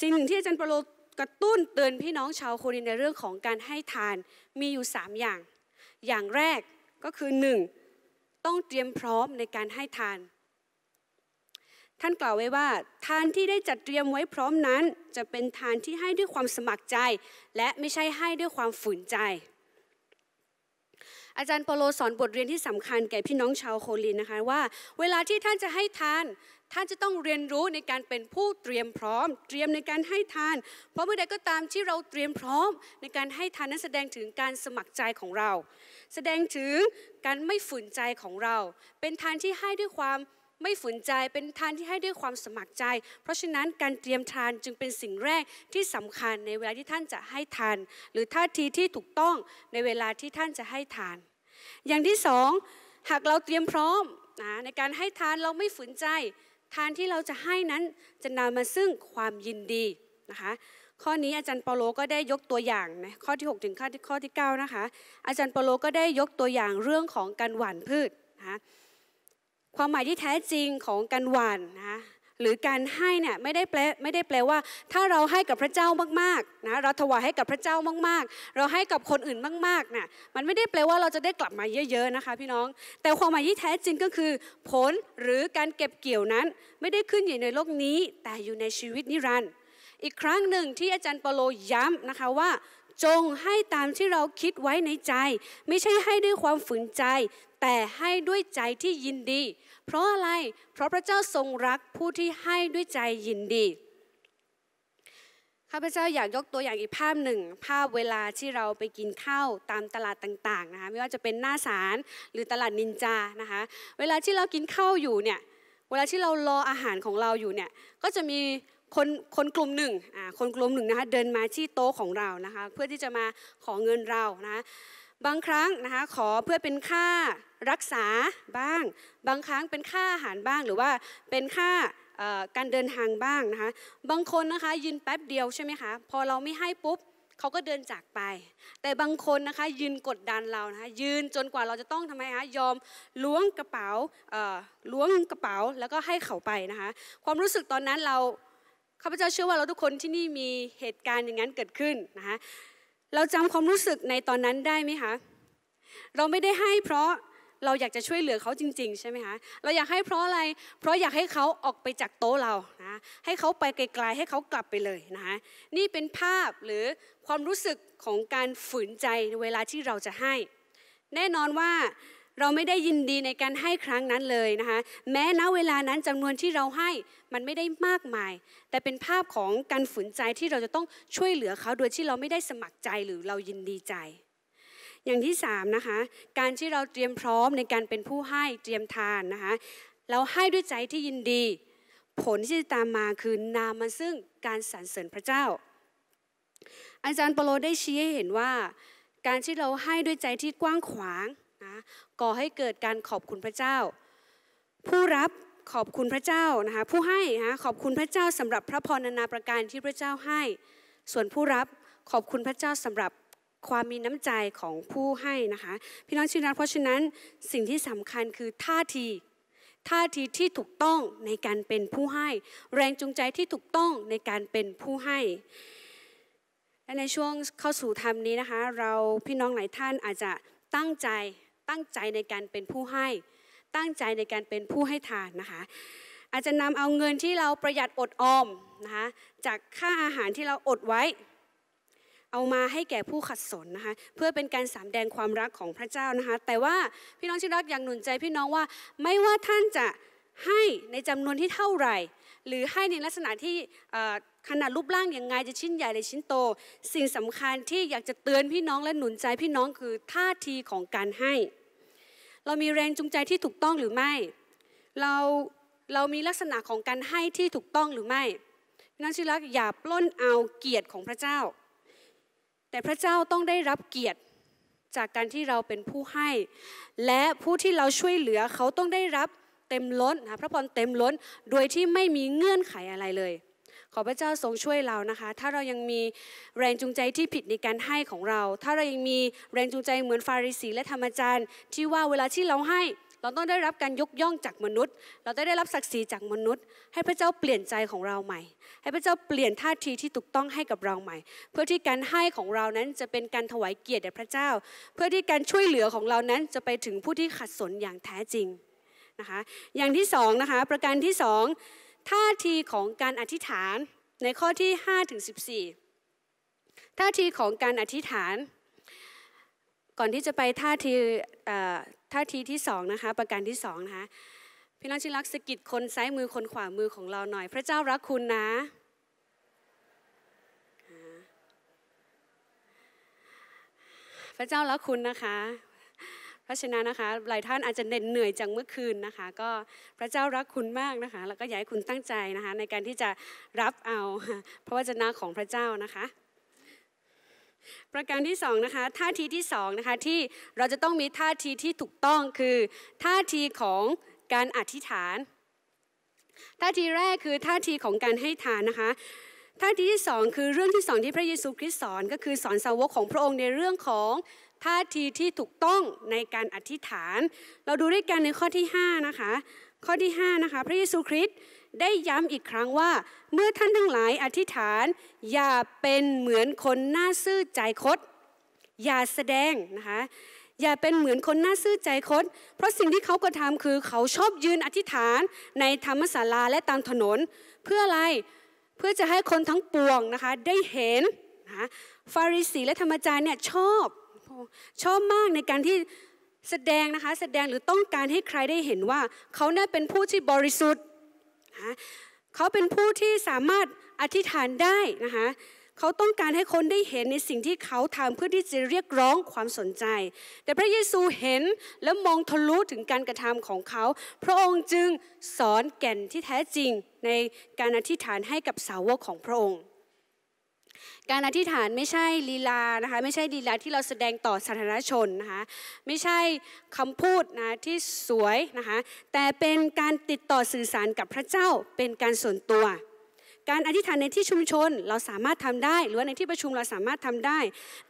สิ่งหนึ่งที่อาจารย์ปโลกระตุ้นเตือนพี่น้องชาวโครินในเรื่องของการให้ทานมีอยู่ 3 อย่างอย่างแรกก็คือหนึ่งต้องเตรียมพร้อมในการให้ทาน ท่านกล่าวไว้ว่า ทานที่ได้จัดเตรียมไว้พร้อมนั้น จะเป็นทานที่ให้ด้วยความสมัครใจ และไม่ใช่ให้ด้วยความฝืนใจ อาจารย์เปโลสอนบทเรียนที่สำคัญแก่พี่น้องชาวโคลินนะคะว่า เวลาที่ท่านจะให้ทานท่านจะต้องเรียนรู้ในการเป็นผู้เตรียมพร้อม เตรียมในการให้ทาน เพราะเมื่อใดก็ตามที่เราเตรียมพร้อมในการให้ทานนั้นแสดงถึงการสมัครใจของเรา แสดงถึงการไม่ฝืนใจของเรา เป็นทานที่ให้ด้วยความไม่ฝืนใจ เป็นทานที่ให้ด้วยความสมัครใจ เพราะฉะนั้นการเตรียมทานจึงเป็นสิ่งแรกที่สำคัญในเวลาที่ท่านจะให้ทาน หรือท่าทีที่ถูกต้องในเวลาที่ท่านจะให้ทาน อย่างที่สองหากเราเตรียมพร้อมนะในการให้ทานเราไม่ฝืนใจทานที่เราจะให้นั้นจะนำมาซึ่งความยินดีนะคะ ข้อนี้อาจารย์เปโลก็ได้ยกตัวอย่างนะข้อที่6ถึงข้อที่9นะคะ อาจารย์เปโลก็ได้ยกตัวอย่างเรื่องของการหว่านพืชนะคะความหมายที่แท้จริงของการหว่านนะคะหรือการให้เนี่ยไม่ได้แปลไม่ได้แปลว่า ถ้าเราให้กับพระเจ้ามากๆนะเราถวายให้กับพระเจ้ามากๆ เราให้กับคนอื่นมากๆนะ่ะมันไม่ได้แปลว่าเราจะได้กลับมาเยอะๆนะคะพี่น้อง แต่ความหมายที่แท้จริงก็คือผลหรือการเก็บเกี่ยวนั้นไม่ได้ขึ้นอยู่ในโลกนี้ แต่อยู่ในชีวิตนิรันดร์อีกครั้งหนึ่งที่อาจารย์เปโลย้ำนะคะว่า จงให้ตามที่เราคิดไว้ในใจ ไม่ใช่ให้ด้วยความฝืนใจ แต่ให้ด้วยใจที่ยินดีเพราะอะไร เพราะพระเจ้าทรงรักผู้ที่ให้ด้วยใจยินดี ข้าพเจ้าอยากยกตัวอย่างอีกภาพหนึ่งภาพเวลาที่เราไปกินข้าวตามตลาดต่างๆนะคะไม่ว่าจะเป็นหน้าศาลหรือตลาดนินจานะคะเวลาที่เรากินข้าวอยู่เนี่ยเวลาที่เรารออาหารของเราอยู่เนี่ยก็จะมีคนคนกลุ่มหนึ่งอ่าคนกลุ่มหนึ่งนะคะเดินมาที่โต๊ะของเรานะคะเพื่อที่จะมาขอเงินเรานะบางครั้งนะคะขอเพื่อเป็นค่ารักษาบ้างบางครั้งเป็นค่าอาหารบ้างหรือว่าเป็นค่าการเดินทางบ้างนะคะบางคนนะคะยืนแป๊บเดียวใช่ไหมคะพอเราไม่ให้ปุ๊บเขาก็เดินจากไป แต่บางคนนะคะยืนกดดันเรานะคะยืนจนกว่าเราจะต้องทำไมคะยอม ล้วงกระเป๋าล้วงกระเป๋าแล้วก็ให้เขาไปนะคะความรู้สึกตอนนั้นเราข้าพเจ้าเชื่อว่าเราทุกคนที่นี่มีเหตุการณ์อย่างนั้นเกิดขึ้นนะคะเราจำความรู้สึกในตอนนั้นได้ไหมคะเราไม่ได้ให้เพราะเราอยากจะช่วยเหลือเขาจริงๆใช่ไหมคะ เราอยากให้เพราะอะไร เพราะอยากให้เขาออกไปจากโต๊ะเรานะให้เขาไปไกลๆให้เขากลับไปเลยนะคะนี่เป็นภาพหรือความรู้สึกของการฝืนใจในเวลาที่เราจะให้ แน่นอนว่าเราไม่ได้ยินดีในการให้ครั้งนั้นเลยนะคะ แม้ณเวลานั้นจำนวนที่เราให้มันไม่ได้มากมาย แต่เป็นภาพของการฝืนใจที่เราจะต้องช่วยเหลือเขาโดยที่เราไม่ได้สมัครใจหรือเรายินดีใจอย่างที่3นะคะการที่เราเตรียมพร้อมในการเป็นผู้ให้เตรียมทานนะคะเราให้ด้วยใจที่ยินดี ผลที่จะตามมาคือนามมาซึ่งการสรรเสริญพระเจ้า อาจารย์เปโลได้ชี้ให้เห็นว่า การที่เราให้ด้วยใจที่กว้างขวางนะก่อให้เกิดการขอบคุณพระเจ้า ผู้รับขอบคุณพระเจ้านะคะผู้ให้นะขอบคุณพระเจ้าสำหรับพระพรนานาประการที่พระเจ้าให้ ส่วนผู้รับขอบคุณพระเจ้าสำหรับความมีน้ำใจของผู้ให้นะคะพี่น้องชื่อรักเพราะฉะนั้นสิ่งที่สำคัญคือท่าทีท่าทีที่ถูกต้องในการเป็นผู้ให้ แรงจูงใจที่ถูกต้องในการเป็นผู้ให้ และในช่วงเข้าสู่ธรรมนี้นะคะเราพี่น้องหลายท่านอาจจะตั้งใจตั้งใจในการเป็นผู้ให้ ตั้งใจในการเป็นผู้ให้ทานนะคะอาจจะนำเอาเงินที่เราประหยัดอดออมนะคะจากค่าอาหารที่เราอดไว้เอามาให้แก่ผู้ขัดสนนะคะเพื่อเป็นการสามแดงความรักของพระเจ้านะคะแต่ว่าพี่น้องที่รักอย่างหนุนใจพี่น้องว่าไม่ว่าท่านจะให้ในจำนวนที่เท่าไหร่ หรือให้ในลักษณะที่ขนาดรูปร่างอย่างไงจะชิ้นใหญ่หรือชิ้นโต สิ่งสำคัญที่อยากจะเตือนพี่น้องและหนุนใจพี่น้องคือท่าทีของการให้ เรามีแรงจูงใจที่ถูกต้องหรือไม่ เราเรามีลักษณะของการให้ที่ถูกต้องหรือไม่น้องชิรักอย่าปล้นเอาเกียรติของพระเจ้าแต่พระเจ้าต้องได้รับเกียรติจากการที่เราเป็นผู้ให้ และผู้ที่เราช่วยเหลือเขาต้องได้รับเต็มล้นนะพระพรเต็มล้นโดยที่ไม่มีเงื่อนไขอะไรเลย ขอพระเจ้าทรงช่วยเรานะคะ ถ้าเรายังมีแรงจูงใจที่ผิดในการให้ของเรา ถ้าเรายังมีแรงจูงใจเหมือนฟาริสี และธรรมจารย์ ที่ว่าเวลาที่เราให้เราต้องได้รับการยกย่องจากมนุษย์ เราได้ได้รับศักดิ์ศรีจากมนุษย์ ให้พระเจ้าเปลี่ยนใจของเราใหม่ ให้พระเจ้าเปลี่ยนท่าทีที่ถูกต้องให้กับเราใหม่ เพื่อที่การให้ของเรานั้นจะเป็นการถวายเกียรติแด่พระเจ้า เพื่อที่การช่วยเหลือของเรานั้นจะไปถึงผู้ที่ขัดสนอย่างแท้จริงนะคะ อย่างที่สองนะคะ ประการที่สองท่าทีของการอธิษฐานในข้อที่5ถึง14ท่าทีของการอธิษฐานก่อนที่จะไปท่าทีท่าทีที่สองนะคะ ประการที่สองนะคะพี่น้องที่รักสกิดคนซ้ายมือคนขวามือของเราหน่อย พระเจ้ารักคุณนะพระเจ้ารักคุณนะคะเพราะฉะนั้นนะคะหลายท่านอาจจะเหน็ดเหนื่อยจากเมื่อคืนนะคะ ก็พระเจ้ารักคุณมากนะคะ แล้วก็อยากให้คุณตั้งใจนะคะ ในการที่จะรับเอาพระวจนะของพระเจ้านะคะประการที่2นะคะท่าทีที่2นะคะที่เราจะต้องมีท่าทีที่ถูกต้องคือท่าทีของการอธิษฐาน ท่าทีแรกคือท่าทีของการให้ทานนะคะท่าทีที่สองคือเรื่องที่สองที่พระเยซูคริสต์สอนก็คือสอนสาวกของพระองค์ในเรื่องของท่าทีที่ถูกต้องในการอธิษฐาน เราดูด้วยกันในข้อที่5นะคะข้อที่5นะคะพระเยซูคริสต์ได้ย้ำอีกครั้งว่า เมื่อท่านทั้งหลายอธิษฐาน อย่าเป็นเหมือนคนหน้าซื่อใจคดอย่าแสดงนะคะอย่าเป็นเหมือนคนหน้าซื่อใจคดเพราะสิ่งที่เขากระทำคือเขาชอบยืนอธิษฐาน ในธรรมศาลาและตามถนน เพื่ออะไรเพื่อจะให้คนทั้งปวงนะคะได้เห็นนะฟาริสี และธรรมจารย์เนี่ยชอบชอบมากในการที่แสดงนะคะแสดงหรือต้องการให้ใครได้เห็นว่าเขาเนี่ยเป็นผู้ที่บริสุทธิ์ะะเขาเป็นผู้ที่สามารถอธิษฐานได้นะคะเขาต้องการให้คนได้เห็นในสิ่งที่เขาทำเพื่อที่จะเรียกร้องความสนใจ แต่พระเยซูเห็นและมองทะลุถึงการกระทำของเขา พระองค์จึงสอนแก่นที่แท้จริง ในการอธิษฐานให้กับสาวกของพระองค์การอธิษฐานไม่ใช่ลีลานะคะไม่ใช่ลีลาที่เราแสดงต่อสาธารณชนนะคะไม่ใช่คำพูดนะที่สวยนะคะแต่เป็นการติดต่อสื่อสารกับพระเจ้าเป็นการส่วนตัว การอธิษฐานในที่ชุมชนเราสามารถทำได้ หรือว่าในที่ประชุมเราสามารถทำได้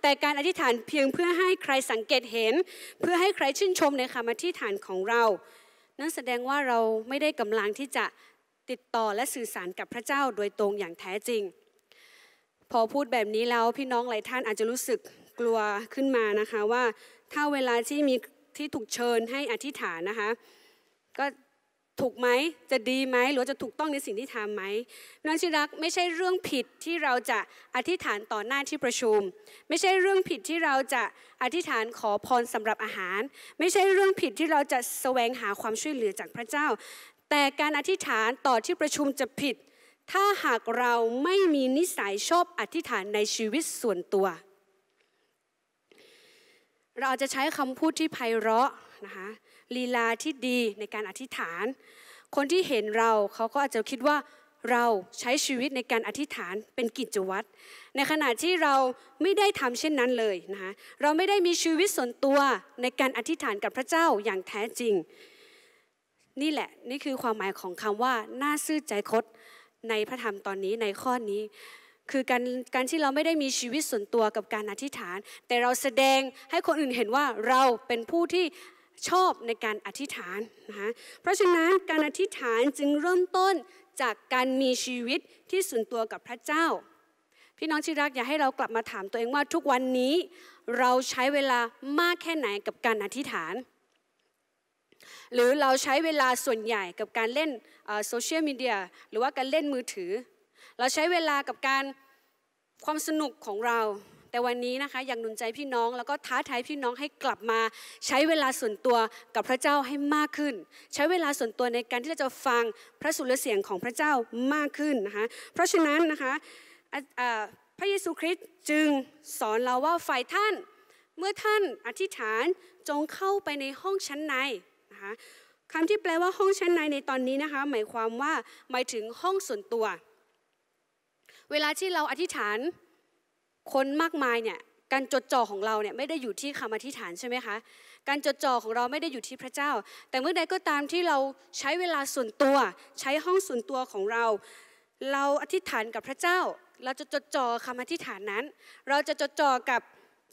แต่การอธิษฐานเพียงเพื่อให้ใครสังเกตเห็นเพื่อให้ใครชื่นชมในคำอธิษฐานของเรา นั่นแสดงว่าเราไม่ได้กำลังที่จะติดต่อและสื่อสารกับพระเจ้าโดยตรงอย่างแท้จริงพอพูดแบบนี้แล้วพี่น้องหลายท่านอาจจะรู้สึกกลัวขึ้นมานะคะว่าถ้าเวลาที่มีที่ถูกเชิญให้อธิษฐานนะคะก็ถูกไหมจะดีไหมหรือจะถูกต้องในสิ่งที่ทำไหมน้องชิรักไม่ใช่เรื่องผิดที่เราจะอธิษฐานต่อหน้าที่ประชุม ไม่ใช่เรื่องผิดที่เราจะอธิษฐานขอพรสำหรับอาหาร ไม่ใช่เรื่องผิดที่เราจะแสวงหาความช่วยเหลือจากพระเจ้า แต่การอธิษฐานต่อที่ประชุมจะผิดถ้าหากเราไม่มีนิสัยชอบอธิษฐานในชีวิตส่วนตัว เราจะใช้คำพูดที่ไพเราะนะคะลีลาที่ดีในการอธิษฐาน คนที่เห็นเราเขาก็อาจจะคิดว่าเราใช้ชีวิตในการอธิษฐานเป็นกิจวัตร ในขณะที่เราไม่ได้ทำเช่นนั้นเลยนะคะเราไม่ได้มีชีวิตส่วนตัวในการอธิษฐานกับพระเจ้าอย่างแท้จริง นี่แหละนี่คือความหมายของคำว่าน่าซื่อใจคดในพระธรรมตอนนี้ในข้อนี้ คือการการที่เราไม่ได้มีชีวิตส่วนตัวกับการอธิษฐาน แต่เราแสดงให้คนอื่นเห็นว่าเราเป็นผู้ที่ชอบในการอธิษฐานนะคะเพราะฉะนั้นการอธิษฐานจึงเริ่มต้นจากการมีชีวิตที่ส่วนตัวกับพระเจ้า พี่น้องที่รักอยากให้เรากลับมาถามตัวเองว่า ทุกวันนี้เราใช้เวลามากแค่ไหนกับการอธิษฐานหรือเราใช้เวลาส่วนใหญ่กับการเล่นโซเชียลมีเดียหรือว่าการเล่นมือถือ เราใช้เวลากับการความสนุกของเรา แต่วันนี้นะคะอยากหนุนใจพี่น้องแล้วก็ท้าทายพี่น้องให้กลับมา ใช้เวลาส่วนตัวกับพระเจ้าให้มากขึ้น ใช้เวลาส่วนตัวในการที่เราจะฟังพระสุรเสียงของพระเจ้ามากขึ้นนะคะเพราะฉะนั้นนะคะพระเยซูคริสต์จึงสอนเราว่าฝ่ายท่าน เมื่อท่านอธิษฐานจงเข้าไปในห้องชั้นในะคะคำที่แปลว่าห้องชั้นในในตอนนี้นะคะหมายความว่าหมายถึงห้องส่วนตัว เวลาที่เราอธิษฐานคนมากมายเนี่ยการจดจ่อของเราเนี่ยไม่ได้อยู่ที่คำอธิษฐานใช่ไหมคะการจดจ่อของเราไม่ได้อยู่ที่พระเจ้า แต่เมื่อใดก็ตามที่เราใช้เวลาส่วนตัว ใช้ห้องส่วนตัวของเรา เราอธิษฐานกับพระเจ้า เราจะจดจ่อคำอธิษฐานนั้น เราจะจดจ่อกับ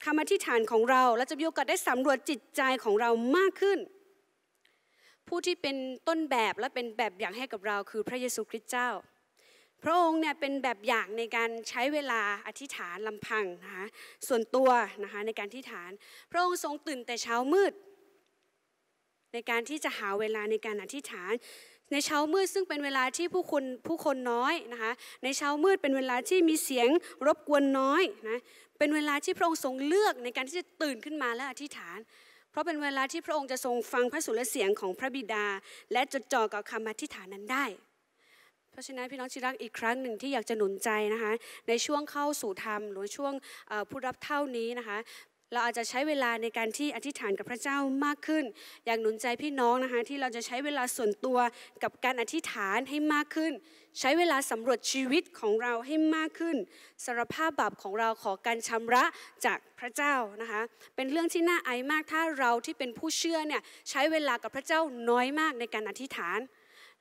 คำอธิษฐานของเราเราจะมีโอกาสได้สำรวจจิตใจของเรามากขึ้นผู้ที่เป็นต้นแบบและเป็นแบบอย่างให้กับเราคือพระเยซูคริสต์เจ้า พระองค์เนี่ยเป็นแบบอย่างในการใช้เวลาอธิษฐานลำพังนะคะส่วนตัวนะคะในการอธิษฐาน พระองค์ทรงตื่นแต่เช้ามืด ในการที่จะหาเวลาในการอธิษฐาน ในเช้ามืดซึ่งเป็นเวลาที่ผู้คนผู้คนน้อยนะคะ ในเช้ามืดเป็นเวลาที่มีเสียงรบกวนน้อยนะ เป็นเวลาที่พระองค์ทรงเลือกในการที่จะตื่นขึ้นมาและอธิษฐานเพราะเป็นเวลาที่พระองค์จะทรงฟังพระสุรเสียงของพระบิดา และจดจ่อกับคำอธิษฐานนั้นได้ เพราะฉะนั้นพี่น้องชิรักอีกครั้งหนึ่งที่อยากจะหนุนใจนะคะในช่วงเข้าสู่ธรรมหรือช่วงผู้รับเท่านี้นะคะเราอาจจะใช้เวลาในการที่อธิษฐานกับพระเจ้ามากขึ้น อยากหนุนใจพี่น้องนะคะที่เราจะใช้เวลาส่วนตัวกับการอธิษฐานให้มากขึ้น ใช้เวลาสำรวจชีวิตของเราให้มากขึ้น สารภาพบาปของเราขอการชำระจากพระเจ้านะคะ เป็นเรื่องที่น่าอายมากถ้าเราที่เป็นผู้เชื่อเนี่ยใช้เวลากับพระเจ้าน้อยมากในการอธิษฐาน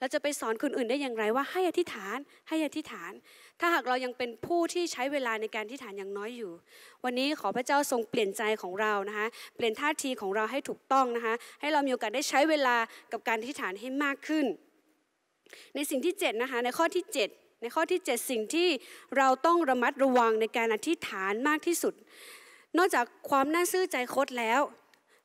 เราจะไปสอนคนอื่นได้อย่างไรว่าให้อธิษฐานให้อธิษฐาน ถ้าหากเรายังเป็นผู้ที่ใช้เวลาในการอธิษฐานอย่างน้อยอยู่ วันนี้ขอพระเจ้าทรงเปลี่ยนใจของเรานะคะเปลี่ยนท่าทีของเราให้ถูกต้องนะคะให้เรามีโอกาสได้ใช้เวลากับการอธิษฐานให้มากขึ้น ในสิ่งที่7นะคะในข้อที่7ในข้อที่7สิ่งที่เราต้องระมัดระวังในการอธิษฐานมากที่สุด นอกจากความน่าซื่อใจคดแล้ว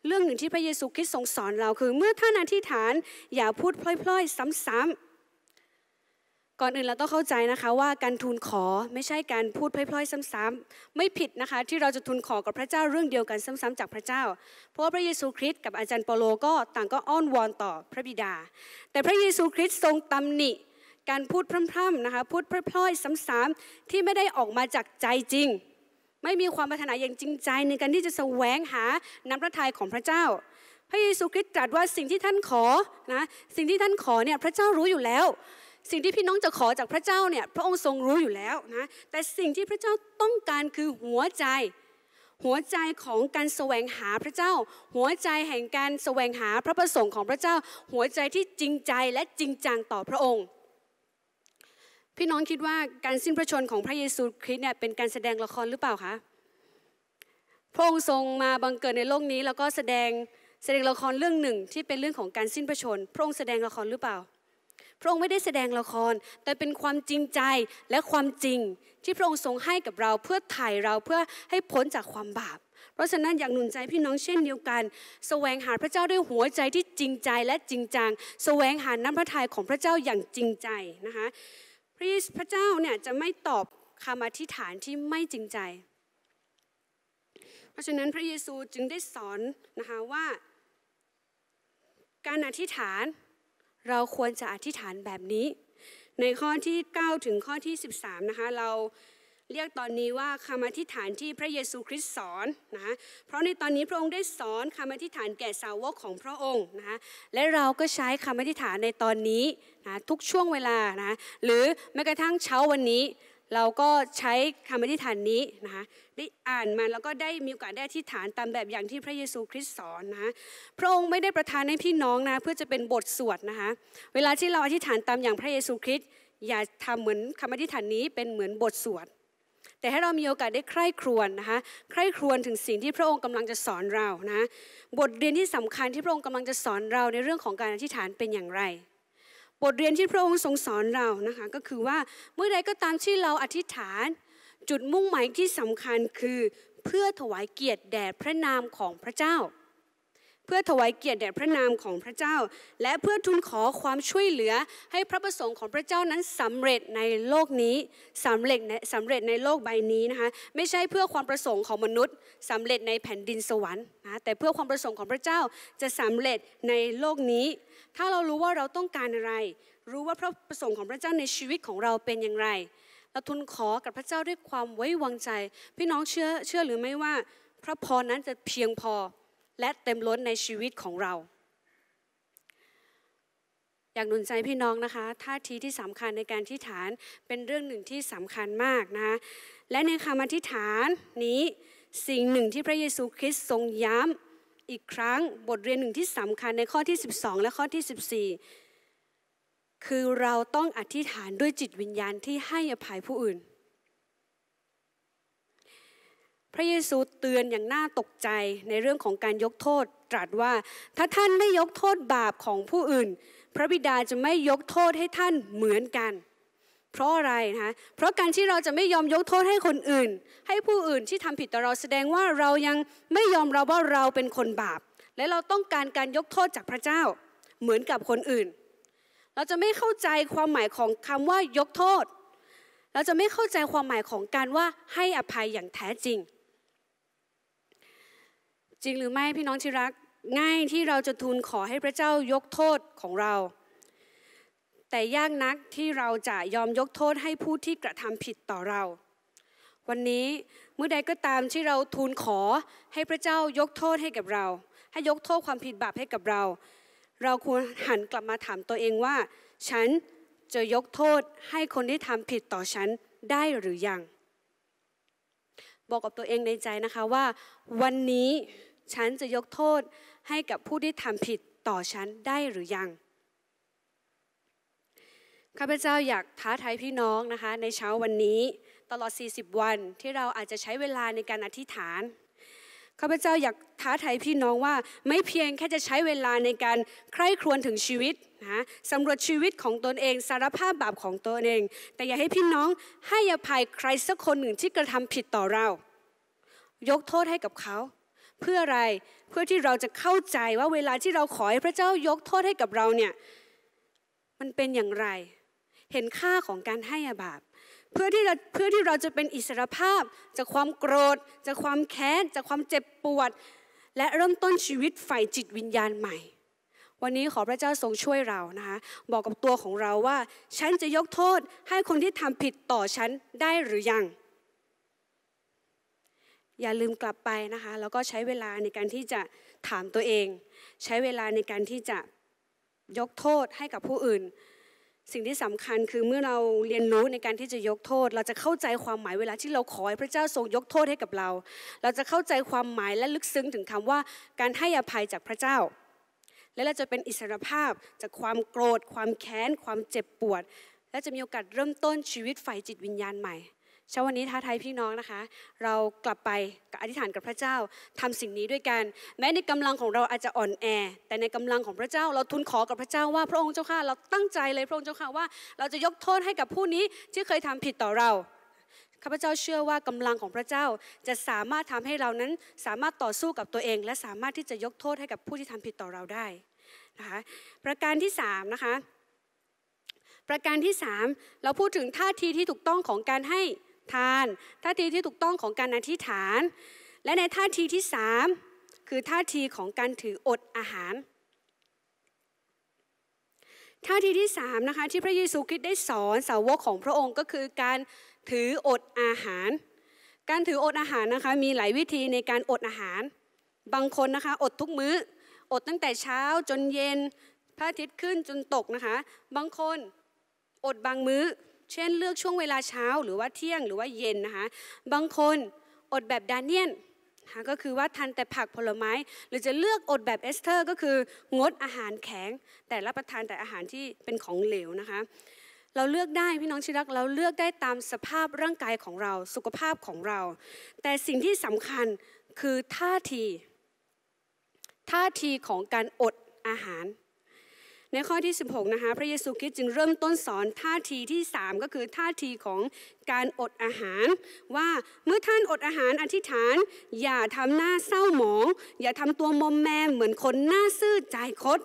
เรื่องหนึ่งที่พระเยซูคริสต์ทรงสอนเราคือเมื่อท่านอธิษฐานอย่าพูดพล่อย ๆ ซ้ำๆก่อนอื่นเราต้องเข้าใจนะคะว่าการทูลขอไม่ใช่การพูดพล่อย ๆ ซ้ำๆไม่ผิดนะคะที่เราจะทูลขอกับพระเจ้าเรื่องเดียวกันซ้ำๆจากพระเจ้า เพราะว่าพระเยซูคริสต์กับอาจารย์เปโลก็ต่างก็อ้อนวอนต่อพระบิดา แต่พระเยซูคริสต์ทรงตำหนิ การพูดพร่ำๆนะคะพูดพล่อย ๆ ซ้ำๆที่ไม่ได้ออกมาจากใจจริงไม่มีความปรารถนาอย่างจริงใจในการที่จะแสวงหาน้ำพระทัยของพระเจ้า พระเยซูคริสต์ตรัสว่าสิ่งที่ท่านขอ นะ สิ่งที่ท่านขอเนี่ยพระเจ้ารู้อยู่แล้ว สิ่งที่พี่น้องจะขอจากพระเจ้าเนี่ยพระองค์ทรงรู้อยู่แล้วนะ แต่สิ่งที่พระเจ้าต้องการคือหัวใจ หัวใจของการแสวงหาพระเจ้า หัวใจแห่งการแสวงหาพระประสงค์ของพระเจ้า หัวใจที่จริงใจและจริงจังต่อพระองค์พี่น้องคิดว่าการสิ้นพระชนของพระเยซูคริสต์เนี่ยเป็นการแสดงละครหรือเปล่าคะ พระองค์ทรงมาบังเกิดในโลกนี้แล้วก็แสดงแสดงละครเรื่องหนึ่ง ที่เป็นเรื่องของการสิ้นพระชน พระองค์แสดงละครหรือเปล่า พระองค์ไม่ได้แสดงละครแต่เป็นความจริงใจและความจริง ที่พระองค์ทรงให้กับเราเพื่อไถ่เราเพื่อให้พ้นจากความบาป เพราะฉะนั้นอยากหนุนใจพี่น้องเช่นเดียวกัน แสวงหาพระเจ้าด้วยหัวใจที่จริงใจและจริงจังแสวงหาน้ำพระทัยของพระเจ้าอย่างจริงใจนะคะพระเจ้าเนี่ยจะไม่ตอบคำอธิษฐานที่ไม่จริงใจ เพราะฉะนั้นพระเยซูจึงได้สอนนะคะว่า การอธิษฐานเราควรจะอธิษฐานแบบนี้ ในข้อที่ 9 ถึงข้อที่13นะคะเราเรียกตอนนี้ว่าคำอธิษฐานที่พระเยซูคริสต์สอนนะ เพราะในตอนนี้พระองค์ได้สอนคำอธิษฐานแก่สาวกของพระองค์นะและเราก็ใช้คำอธิษฐานในตอนนี้นะทุกช่วงเวลานะ หรือแม้กระทั่งเช้าวันนี้ เราก็ใช้คำอธิษฐานนี้นะคะได้อ่านมาแล้วก็ได้มีโอกาสได้อธิษฐานตามแบบอย่างที่พระเยซูคริสต์สอนนะ พระองค์ไม่ได้ประทานให้พี่น้องนะเพื่อจะเป็นบทสวดนะคะเวลาที่เราอธิษฐานตามอย่างพระเยซูคริสต์อย่าทำเหมือนคำอธิษฐานนี้เป็นเหมือนบทสวดแต่ให้เรามีโอกาสได้ใคร่ครวญนะคะใคร่ครวญถึงสิ่งที่พระองค์กำลังจะสอนเรานะบทเรียนที่สำคัญที่พระองค์กำลังจะสอนเราในเรื่องของการอธิษฐานเป็นอย่างไร บทเรียนที่พระองค์ทรงสอนเรานะคะก็คือว่าเมื่อใดก็ตามที่เราอธิษฐาน จุดมุ่งหมายที่สำคัญคือ เพื่อถวายเกียรติแด่พระนามของพระเจ้าพื่อถวายเกียรติแด่พระนามของพระเจ้า และเพื่อทูลขอความช่วยเหลือให้พระประสงค์ของพระเจ้านั้นสำเร็จในโลกนี้สำเร็จในสำเร็จในโลกใบนี้นะคะไม่ใช่เพื่อความประสงค์ของมนุษย์ สำเร็จในแผ่นดินสวรรค์นะแต่เพื่อความประสงค์ของพระเจ้าจะสำเร็จในโลกนี้ ถ้าเรารู้ว่าเราต้องการอะไร รู้ว่าพระประสงค์ของพระเจ้าในชีวิตของเราเป็นอย่างไรเราทูลขอกับพระเจ้าด้วยความไว้วางใจ พี่น้องเชื่อเชื่อหรือไม่ว่า พระพรนั้นจะเพียงพอและเต็มล้นในชีวิตของเรา อยากหนุนใจพี่น้องนะคะท่าทีที่สำคัญในการที่ฐานเป็นเรื่องหนึ่งที่สำคัญมากนะและในคำอธิษฐานนี้สิ่งหนึ่งที่พระเยซูคริสต์ทรงย้ำอีกครั้งบทเรียนหนึ่งที่สำคัญในข้อที่ 12 และข้อที่ 14 คือเราต้องอธิษฐานด้วยจิตวิญญาณที่ให้อภัยผู้อื่นพระเยซูเตือนอย่างน่าตกใจในเรื่องของการยกโทษตรัสว่าถ้าท่านไม่ยกโทษบาปของผู้อื่น พระบิดาจะไม่ยกโทษให้ท่านเหมือนกัน เพราะอะไรนะเพราะการที่เราจะไม่ยอมยกโทษให้คนอื่น ให้ผู้อื่นที่ทำผิดต่อเราแสดงว่าเรายังไม่ยอมรับว่าเราเป็นคนบาป และเราต้องการการยกโทษจากพระเจ้า เหมือนกับคนอื่น เราจะไม่เข้าใจความหมายของคำว่ายกโทษ เราจะไม่เข้าใจความหมายของการว่าให้อภัยอย่างแท้จริงจริงหรือไม่พี่น้องที่รักง่ายที่เราจะทูลขอให้พระเจ้ายกโทษของเรา แต่ยากนักที่เราจะยอมยกโทษให้ผู้ที่กระทำผิดต่อเรา วันนี้เมื่อใดก็ตามที่เราทูลขอให้พระเจ้ายกโทษให้กับเรา ให้ยกโทษความผิดบาปให้กับเรา เราควรหันกลับมาถามตัวเองว่า ฉันจะยกโทษให้คนที่ทำผิดต่อฉันได้หรือยังบอกกับตัวเองในใจนะคะว่า วันนี้ฉันจะยกโทษให้กับผู้ที่ทำผิดต่อฉันได้หรือยัง ข้าพเจ้าอยากท้าทายพี่น้องนะคะ ในเช้าวันนี้ ตลอด 40 วันที่เราอาจจะใช้เวลาในการอธิษฐาน ข้าพเจ้าอยากท้าทายพี่น้องว่า ไม่เพียงแค่จะใช้เวลาในการใคร่ครวญถึงชีวิตนะสำรวจชีวิตของตนเองสารภาพบาปของตนเอง แต่อย่าให้พี่น้องให้อภัยใครสักคนหนึ่งที่กระทำผิดต่อเรา ยกโทษให้กับเขาเพื่ออะไรเพื่อที่เราจะเข้าใจว่าเวลาที่เราขอให้พระเจ้ายกโทษให้กับเราเนี่ย มันเป็นอย่างไรเห็นค่าของการให้อาบาปเพื่อที่เราเพื่อที่เราจะเป็นอิสรภาพจากความโกรธจากความแค้นจากความเจ็บปวด และเริ่มต้นชีวิตฝ่ายจิตวิญญาณใหม่ วันนี้ขอพระเจ้าทรงช่วยเรานะคะบอกกับตัวของเราว่าฉันจะยกโทษ ให้คนที่ทำผิดต่อฉันได้หรือยังอย่าลืมกลับไปนะคะแล้วก็ใช้เวลาในการที่จะถามตัวเอง ใช้เวลาในการที่จะยกโทษให้กับผู้อื่น สิ่งที่สำคัญคือเมื่อเราเรียนรู้ในการที่จะยกโทษเราจะเข้าใจความหมายเวลาที่เราขอให้พระเจ้าทรงยกโทษให้กับเรา เราจะเข้าใจความหมายและลึกซึ้งถึงคำว่าการให้อภัยจากพระเจ้า และเราจะเป็นอิสรภาพจากความโกรธ ความแค้นความเจ็บปวด และจะมีโอกาสเริ่มต้นชีวิตฝ่ายจิตวิญญาณใหม่เช้าวันนี้ท้าทายพี่น้องนะคะเรากลับไปกับอธิษฐานกับพระเจ้าทำสิ่งนี้ด้วยกันแม้ในกำลังของเราอาจจะอ่อนแอ แต่ในกำลังของพระเจ้าเราทูลขอกับพระเจ้าว่าพระองค์เจ้าค่ะเราตั้งใจเลยพระองค์เจ้าค่ะว่า เราจะยกโทษให้กับผู้นี้ที่เคยทำผิดต่อเราข้าพเจ้าเชื่อว่ากำลังของพระเจ้าจะสามารถทำให้เรานั้นสามารถต่อสู้กับตัวเอง และสามารถที่จะยกโทษให้กับผู้ที่ทำผิดต่อเราได้นะคะประการที่3นะคะประการที่ 3 เราพูดถึงท่าทีที่ถูกต้องของการให้ทานท่าทีที่ถูกต้องของการอธิษฐาน และในท่าทีที่สามคือท่าทีของการถืออดอาหาร ท่าทีที่สามนะคะที่พระเยซูคริสต์ได้สอนสาวกของพระองค์ก็คือการถืออดอาหาร การถืออดอาหารนะคะมีหลายวิธีในการอดอาหาร บางคนนะคะอดทุกมื้อ อดตั้งแต่เช้าจนเย็น พระอาทิตย์ขึ้นจนตกนะคะ บางคน อดบางมื้อเช่นเลือกช่วงเวลาเช้าหรือว่าเที่ยงหรือว่าเย็นนะคะบางคนอดแบบดานเนียนะคะก็คือว่าทานแต่ผักผลไม้หรือจะเลือกอดแบบเอสเทอร์ ก็คือ งดอาหารแข็งแต่รับประทานแต่อาหารที่เป็นของเหลวนะคะเราเลือกได้พี่น้องชิรักเราเลือกได้ตามสภาพร่างกายของเราสุขภาพของเรา แต่สิ่งที่สำคัญคือท่าที ท่าทีของการอดอาหารในข้อที่ 16นะคะพระเยซูคริสต์จึงเริ่มต้นสอนท่าทีที่ 3 ก็คือท่าทีของการอดอาหาร ว่าเมื่อท่านอดอาหารอธิษฐาน อย่าทำหน้าเศร้าหมอง อย่าทำตัวมอมแมมเหมือนคนหน้าซื่อใจคด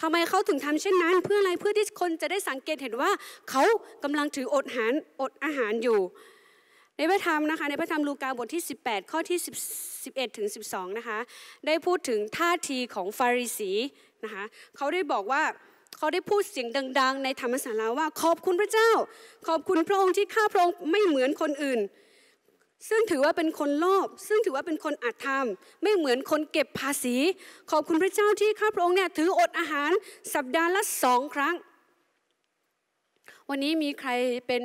ทำไมเขาถึงทำเช่นนั้น เพื่ออะไรเพื่อที่คนจะได้สังเกตเห็นว่าเขากำลังถืออดอาหารอดอาหารอยู่ ในพระธรรมนะคะในพระธรรมลูกาบทที่ 18ข้อที่10 11ถึง12นะคะได้พูดถึงท่าทีของฟาริสีนะคะเขาได้บอกว่าเขาได้พูดเสียงดังๆในธรรมสาราว่าขอบคุณพระเจ้า ขอบคุณพระองค์ที่ข้าพระองค์ไม่เหมือนคนอื่น ซึ่งถือว่าเป็นคนโลภซึ่งถือว่าเป็นคนอัตธรรมไม่เหมือนคนเก็บภาษี ขอบคุณพระเจ้าที่ข้าพระองค์เนี่ยถืออดอาหารสัปดาห์ละสองครั้ง วันนี้มีใครเป็น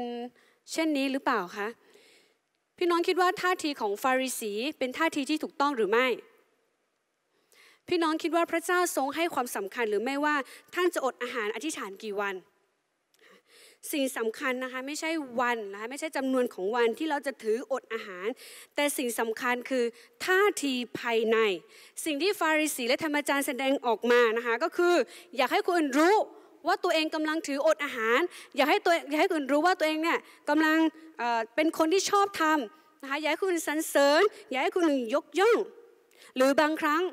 เช่นนี้หรือเปล่าคะพี่น้องคิดว่าท่าทีของฟาริสีเป็นท่าทีที่ถูกต้องหรือไม่พี่น้องคิดว่าพระเจ้าทรงให้ความสำคัญหรือไม่ว่าท่านจะอดอาหารอธิษฐานกี่วัน สิ่งสำคัญนะคะไม่ใช่วันนะคะไม่ใช่จำนวนของวันที่เราจะถืออดอาหาร แต่สิ่งสำคัญคือท่าทีภายใน สิ่งที่ฟาริสี และธรรมจารย์แสดงออกมานะคะก็คือ อยากให้คนรู้ว่าตัวเองกำลังถืออดอาหารอยากให้ตัวอยากให้คนณรู้ว่าตัวเองเนี่ยกำลังเป็นคนที่ชอบทำนะคะอยากให้คนณสรรเสริญ อยากให้คุณนยกย่องหรือบางครั้ง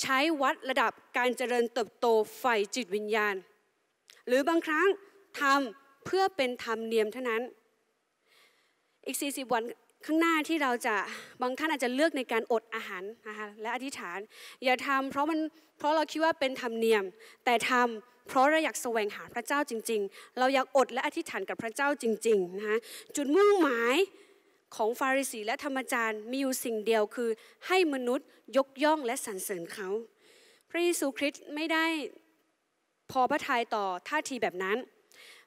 ใช้วัดระดับการเจริญเติบโตไฟจิตวิญญาณ หรือบางครั้งทำเพื่อเป็นธรรมเนียมเท่านั้นอีก40วันข้างหน้าที่เราจะบางท่านอาจจะเลือกในการอดอาหารนะคะและอธิษฐานอย่าทำเพราะมันเพราะเราคิดว่าเป็นธรรมเนียมแต่ทำเพราะเราอยากแสวงหาพระเจ้าจริง ๆ เราอยากอดและอธิษฐานกับพระเจ้าจริงๆนะคะจุดมุ่งหมายของฟาริสี และธรรมจารย์มีอยู่สิ่งเดียวคือให้มนุษย์ยกย่องและสรรเสริญเขาพระเยซูคริสต์ไม่ได้พอพระทัยต่อท่าทีแบบนั้น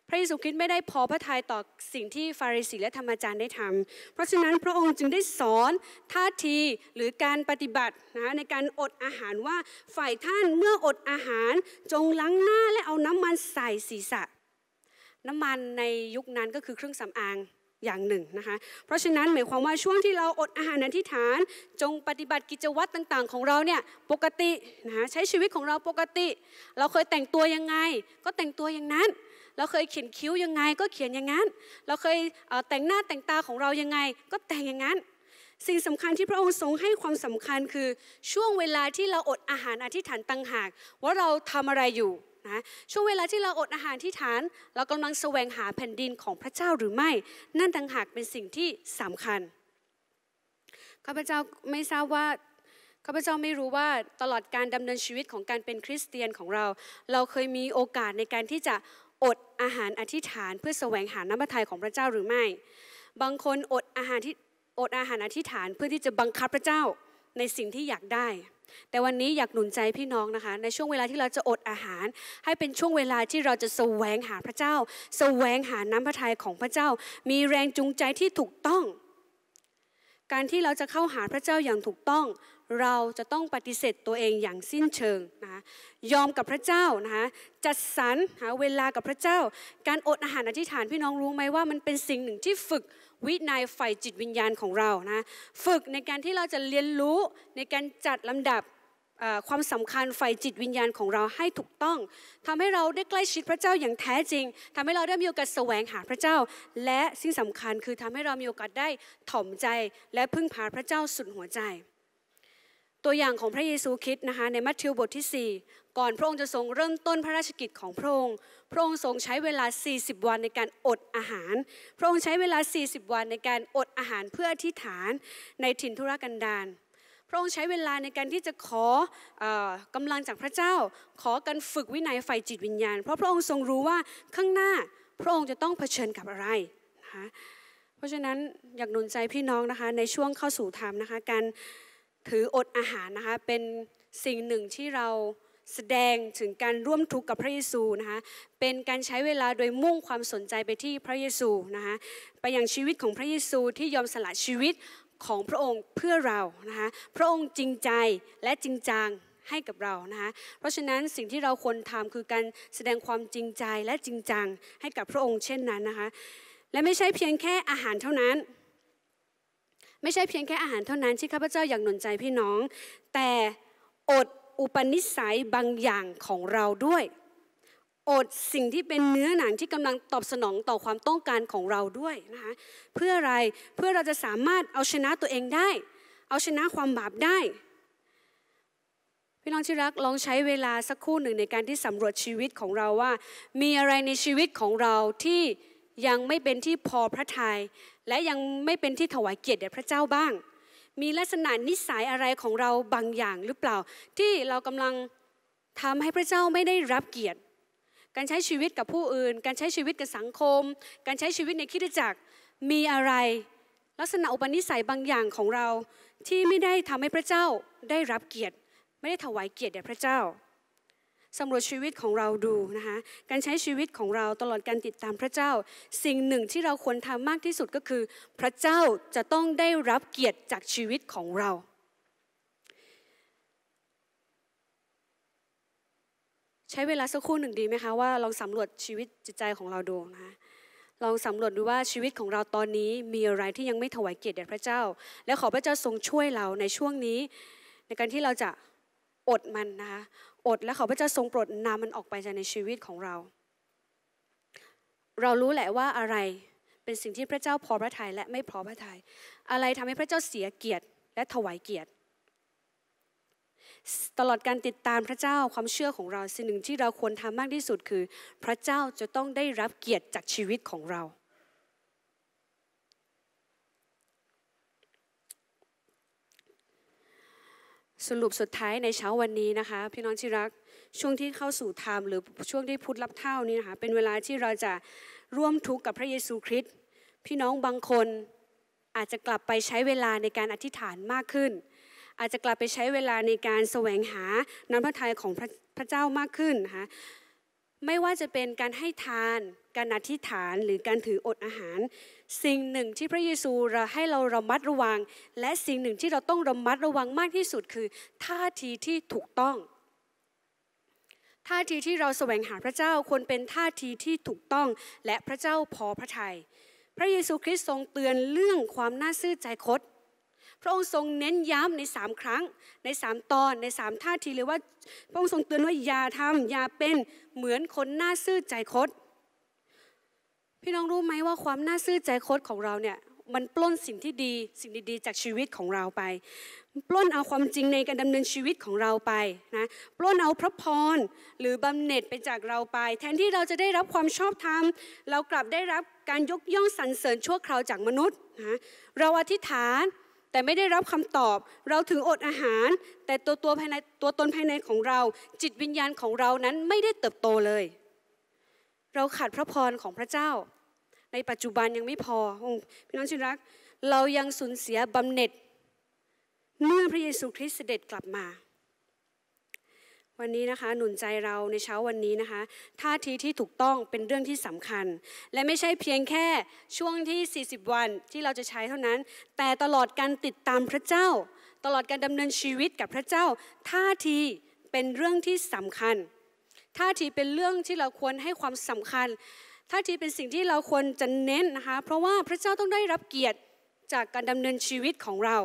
พระเยซูคริสต์ไม่ได้พอพระทัยต่อสิ่งที่ฟาริสีและธรรมจารย์ได้ทำเพราะฉะนั้นพระองค์จึงได้สอนท่าทีหรือการปฏิบัตินะในการอดอาหารว่าฝ่ายท่านเมื่ออดอาหารจงล้างหน้าและเอาน้ำมันใส่ศีรษะ น้ำมันในยุคนั้นก็คือเครื่องสำอางอย่างหนึ่งนะคะเพราะฉะนั้นหมายความว่าช่วงที่เราอดอาหารอธิษฐาน จงปฏิบัติกิจวัตรต่างๆ ของเราเนี่ยปกตินะะใช้ชีวิตของเราปกติ เราเคยแต่งตัวยังไง ก็แต่งตัวอย่างนั้น เราเคยเขียนคิ้วยังไงก็เขียนอย่างนั้นเราเคยแต่งหน้าแต่งตาของเรายังไงก็แต่งอย่างนั้น สิ่งสำคัญที่พระองค์ทรงให้ความสำคัญคือช่วงเวลาที่เราอดอาหารอธิษฐานต่างหาก ว่าเราทำอะไรอยู่นะช่วงเวลาที่เราอดอาหารที่ฐาน เรากำลังแสวงหาแผ่นดินของพระเจ้าหรือไม่ นั่นต่างหากเป็นสิ่งที่สำคัญข้าพเจ้าไม่ทราบว่าข้าพเจ้าไม่รู้ว่าตลอดการดำเนินชีวิตของการเป็นคริสเตียนของเรา เราเคยมีโอกาสในการที่จะอดอาหารอธิษฐาน เพื่อแสวงหาน้ำพระทัยของพระเจ้าหรือไม่ บางคนอดอาหารที่อดอาหารอธิษฐานเพื่อที่จะบังคับพระเจ้าในสิ่งที่อยากได้แต่วันนี้อยากหนุนใจพี่น้องนะคะ ในช่วงเวลาที่เราจะอดอาหาร ให้เป็นช่วงเวลาที่เราจะแสวงหาพระเจ้า แสวงหาน้ำพระทัยของพระเจ้า มีแรงจูงใจที่ถูกต้อง การที่เราจะเข้าหาพระเจ้าอย่างถูกต้องเราจะต้องปฏิเสธตัวเองอย่างสิ้นเชิงนะคะยอมกับพระเจ้านะคะจัดสรรหาเวลากับพระเจ้า การอดอาหารอธิษฐานพี่น้องรู้ไหมว่ามันเป็นสิ่งหนึ่งที่ฝึกวินัยฝ่ายจิตวิญญาณของเรานะฝึกในการที่เราจะเรียนรู้ในการจัดลำดับความสำคัญฝ่ายจิตวิญญาณของเราให้ถูกต้อง ทำให้เราได้ใกล้ชิดพระเจ้าอย่างแท้จริง ทำให้เราได้มีโอกาสแสวงหาพระเจ้า และสิ่งสำคัญคือทำให้เรามีโอกาสได้ถ่อมใจและพึ่งพาพระเจ้าสุดหัวใจตัวอย่างของพระเยซูคริสต์นะคะในมัทธิวบทที่ 4 ก่อนพระองค์จะทรงเริ่มต้นพระราชกิจของพระองค์ พระองค์ทรงใช้เวลา 40 วันในการอดอาหาร พระองค์ใช้เวลา 40 วันในการอดอาหารเพื่อที่ฐานในถิ่นธุรกันดารพระองค์ใช้เวลาในการที่จะขออกำลังจากพระเจ้าขอการฝึกวินัยไฟจิตวิญญาณเพราะพระองค์ทรงรู้ว่าข้างหน้าพระองค์จะต้องเผชิญกับอะไรนะคะเพราะฉะนั้นอยากหนุนใจพี่น้องนะคะในช่วงเข้าสู่ธรรมนะคะการถืออดอาหารนะคะเป็นสิ่งหนึ่งที่เราแสดงถึงการร่วมทุกข์กับพระเยซูนะคะเป็นการใช้เวลาโดยมุ่งความสนใจไปที่พระเยซูนะคะไปยังชีวิตของพระเยซูที่ยอมสละชีวิตของพระองค์เพื่อเรานะคะพระองค์จริงใจและจริงจังให้กับเรานะคะเพราะฉะนั้นสิ่งที่เราควรทำคือการแสดงความจริงใจและจริงจังให้กับพระองค์ เช่นนั้นนะคะและไม่ใช่เพียงแค่อาหารเท่านั้นไม่ใช่เพียงแค่อาหารเท่านั้นที่ข้าพเจ้าอยากหนุนใจพี่น้อง แต่อดอุปนิสัยบางอย่างของเราด้วย อดสิ่งที่เป็นเนื้อหนังที่กำลังตอบสนองต่อความต้องการของเราด้วยนะคะเพื่ออะไร เพื่อเราจะสามารถเอาชนะตัวเองได้ เอาชนะความบาปได้ พี่น้องที่รักลองใช้เวลาสักครู่หนึ่งในการที่สำรวจชีวิตของเราว่า มีอะไรในชีวิตของเราที่ยังไม่เป็นที่พอพระทยัยและยังไม่เป็นที่ถวายเกียรติแด่พระเจ้าบ้าง มีลักษณะนิสัยอะไรของเราบางอย่างหรือเปล่า ที่เรากำลังทำให้พระเจ้าไม่ได้รับเกียรติ การใช้ชีวิตกับผู้อื่น การใช้ชีวิตกับสังคม การใช้ชีวิตในคิดจักรมีอะไรลักษณะอุปนิสัยบางอย่างของเราที่ไม่ได้ทำให้พระเจ้าได้รับเกียรติ ไม่ได้ถวายเกียรติแด่พระเจ้าสำรวจชีวิตของเราดูนะคะการใช้ชีวิตของเราตลอดการติดตามพระเจ้า สิ่งหนึ่งที่เราควรทำมากที่สุดก็คือ พระเจ้าจะต้องได้รับเกียรติจากชีวิตของเรา ใช้เวลาสักครู่หนึ่งดีไหมคะว่าลองสำรวจชีวิตจิตใจของเราดูนะคะลองสำรวจดูว่าชีวิตของเราตอนนี้มีอะไรที่ยังไม่ถวายเกียรติแด่พระเจ้า และขอพระเจ้าทรงช่วยเราในช่วงนี้ในการที่เราจะอดมันนะคะอดแล้วเขาพระเจ้าทรงโปรดนำมันออกไปจากในชีวิตของเรา เรารู้แหละว่าอะไรเป็นสิ่งที่พระเจ้าพอพระทัยและไม่พอพระทัย อะไรทำให้พระเจ้าเสียเกียรติ และถวายเกียรติ ตลอดการติดตามพระเจ้าความเชื่อของเราสิ่งหนึ่งที่เราควรทำมากที่สุดคือ พระเจ้าจะต้องได้รับเกียรติจากชีวิตของเราสรุปสุดท้ายในเช้าวันนี้นะคะพี่น้องที่รักช่วงที่เข้าสู่ธรรมหรือช่วงที่พุทธรับเท่านี้นะคะเป็นเวลาที่เราจะร่วมทุกข์กับพระเยซูคริสต์พี่น้องบางคนอาจจะกลับไปใช้เวลาในการอธิษฐานมากขึ้น อาจจะกลับไปใช้เวลาในการแสวงหาน้ำพระทัยของพระพระเจ้ามากขึ้นนะคะไม่ว่าจะเป็นการให้ทานการอธิษฐานหรือการถืออดอาหารสิ่งหนึ่งที่พระเยซูเราให้เราระมัดระวัง และสิ่งหนึ่งที่เราต้องระมัดระวังมากที่สุดคือท่าทีที่ถูกต้อง ท่าทีที่เราแสวงหาพระเจ้าควรเป็นท่าทีที่ถูกต้องและพระเจ้าพอพระทยัยพระเยซูคริสต์ทรงเตือนเรื่องความน่าซื่อใจคดพระองค์ทรงเน้นย้ำในสามครั้งในสามตอนในสามท่าทีเลยว่าพระองค์ทรงเตือนว่าอย่าทำอย่าเป็นเหมือนคนน่าซื่อใจคดพี่น้องรู้ไหมว่าความน่าซื่อใจคดของเราเนี่ยมันปล้นสิ่งที่ดี สิ่งดีๆ จากชีวิตของเราไปปล้นเอาความจริงในการดำเนินชีวิตของเราไปนะปล้นเอาพระพรหรือบำเหน็จไปจากเราไป แทนที่เราจะได้รับความชอบธรรมเรากลับได้รับการยกย่องสรรเสริญชั่วคราวจากมนุษย์นะเราอธิษฐานแต่ไม่ได้รับคำตอบ เราถึงอดอาหาร แต่ตัวตัวภายในตัวตนภายในของเราจิตวิญญาณของเรานั้นไม่ได้เติบโตเลย เราขาดพระพรของพระเจ้าในปัจจุบันยังไม่พอพี่น้องที่รักเรายังสูญเสียบำเหน็จ เมื่อพระเยซูคริสต์เสด็จกลับมา วันนี้นะคะ หนุนใจเราในเช้าวันนี้นะคะท่าทีที่ถูกต้องเป็นเรื่องที่สำคัญ และไม่ใช่เพียงแค่ช่วงที่40วันที่เราจะใช้เท่านั้น แต่ตลอดการติดตามพระเจ้า ตลอดการดำเนินชีวิตกับพระเจ้า ท่าทีเป็นเรื่องที่สำคัญ ท่าทีเป็นเรื่องที่เราควรให้ความสำคัญท่าทีเป็นสิ่งที่เราควรจะเน้นนะคะเพราะว่าพระเจ้าต้องได้รับเกียรติจากการดำเนินชีวิตของเรา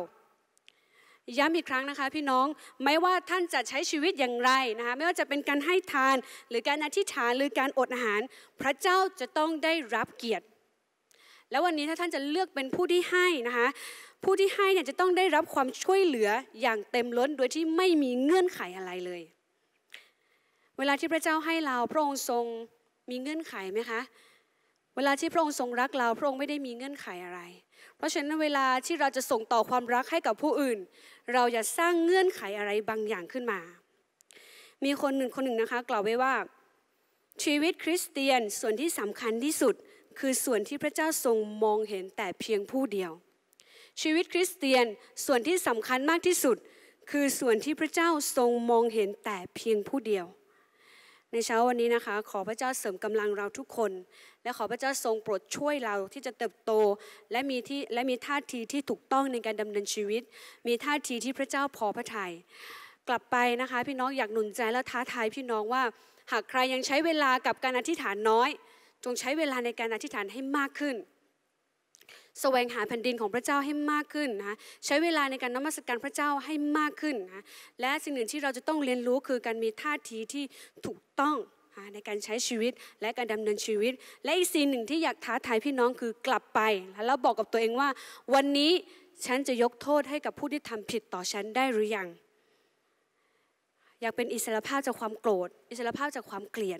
ย้ำอีกครั้งนะคะ พี่น้องไม่ว่าท่านจะใช้ชีวิตอย่างไรนะคะไม่ว่าจะเป็นการให้ทาน หรือการอธิษฐานหรือการอดอาหาร พระเจ้าจะต้องได้รับเกียรติ แล้ววันนี้ถ้าท่านจะเลือกเป็นผู้ที่ให้นะคะผู้ที่ให้เนี่ยจะต้องได้รับความช่วยเหลืออย่างเต็มล้นโดยที่ไม่มีเงื่อนไขอะไรเลย เวลาที่พระเจ้าให้เราพระองค์ทรงมีเงื่อนไขไหมคะเวลาที่พระองค์ทรงรักเราพระองค์ไม่ได้มีเงื่อนไขอะไร เพราะฉะนั้นเวลาที่เราจะส่งต่อความรักให้กับผู้อื่น เราอย่าสร้างเงื่อนไขอะไรบางอย่างขึ้นมา มีคนหนึ่งคนหนึ่งนะคะ กล่าวไว้ว่า ชีวิตคริสเตียนส่วนที่สำคัญที่สุดคือส่วนที่พระเจ้าทรงมองเห็นแต่เพียงผู้เดียว ชีวิตคริสเตียนส่วนที่สำคัญมากที่สุด คือส่วนที่พระเจ้าทรงมองเห็นแต่เพียงผู้เดียวในเช้าวันนี้นะคะขอพระเจ้าเสริมกำลังเราทุกคน และขอพระเจ้าทรงโปรดช่วยเราที่จะเติบโตและมีที่และมีท่าทีที่ถูกต้องในการดำเนินชีวิต มีท่าทีที่พระเจ้าพอพระทยัยกลับไปนะคะพี่น้องอยากหนุนใจและท้าทายพี่น้องว่าหากใครยังใช้เวลากับการอธิษฐานน้อย จงใช้เวลาในการอธิษฐานให้มากขึ้นแสวงหาแผ่นดินของพระเจ้าให้มากขึ้นนะใช้เวลาในการนมัสการพระเจ้าให้มากขึ้นนะและสิ่งหนึ่งที่เราจะต้องเรียนรู้คือการมีท่าทีที่ถูกต้องในการใช้ชีวิตและการดำเนินชีวิต และอีกสิ่งหนึ่งที่อยากท้าทายพี่น้องคือกลับไปแล้วบอกกับตัวเองว่าวันนี้ฉันจะยกโทษให้กับผู้ที่ทำผิดต่อฉันได้หรือยัง อยากเป็นอิสระภาพจากความโกรธ อิสระภาพจากความเกลียด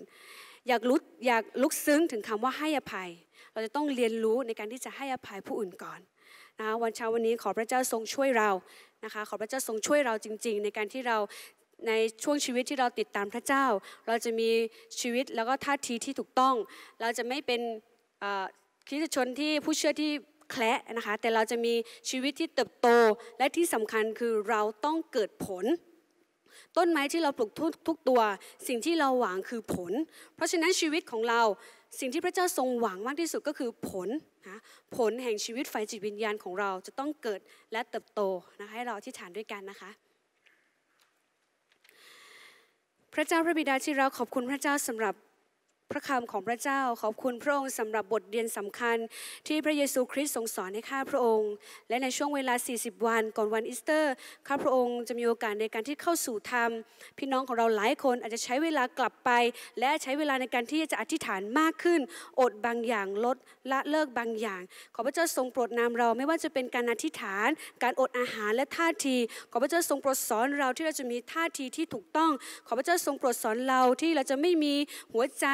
อยากรู้อยากลุกซึ้งถึงคำว่าให้อภัยเราจะต้องเรียนรู้ในการที่จะให้อภัยผู้อื่นก่อนนะคะวันเช้าวันนี้ขอพระเจ้าทรงช่วยเรานะคะขอพระเจ้าทรงช่วยเราจริงๆ ในการที่เราในช่วงชีวิตที่เราติดตามพระเจ้า เราจะมีชีวิตแล้วก็ท่าทีที่ถูกต้อง เราจะไม่เป็นคริสตชนที่ผู้เชื่อที่แคละนะคะแต่เราจะมีชีวิตที่เติบโตและที่สำคัญคือเราต้องเกิดผลต้นไม้ที่เราปลูกทุกตัวสิ่งที่เราหวังคือผล เพราะฉะนั้นชีวิตของเราสิ่งที่พระเจ้าทรงหวังมากที่สุดก็คือผลนะผลแห่งชีวิตไฟจิตวิญญาณของเราจะต้องเกิดและเติบโตนะคะให้เราที่ฐานด้วยกันนะคะ พระเจ้าพระบิดาที่เราขอบคุณพระเจ้าสำหรับพระคำของพระเจ้าขอบคุณพระองค์สำหรับบทเรียนสำคัญ ที่พระเยซูคริสต์ทรงสอนให้ข้าพระองค์ และในช่วงเวลา 40 วันก่อนวันอีสเตอร์ ข้าพระองค์จะมีโอกาสในการที่เข้าสู่ธรรม พี่น้องของเราหลายคนอาจจะใช้เวลากลับไป และใช้เวลาในการที่จะอธิษฐานมากขึ้นอดบางอย่างลดละเลิกบางอย่าง ขอพระเจ้าทรงโปรดนำเราไม่ว่าจะเป็นการอธิษฐาน การอดอาหารและท่าที ขอพระเจ้าทรงโปรดสอนเราที่เราจะมีท่าทีที่ถูกต้อง ขอพระเจ้าทรงโปรดสอนเราที่เราจะไม่มีหัวใจ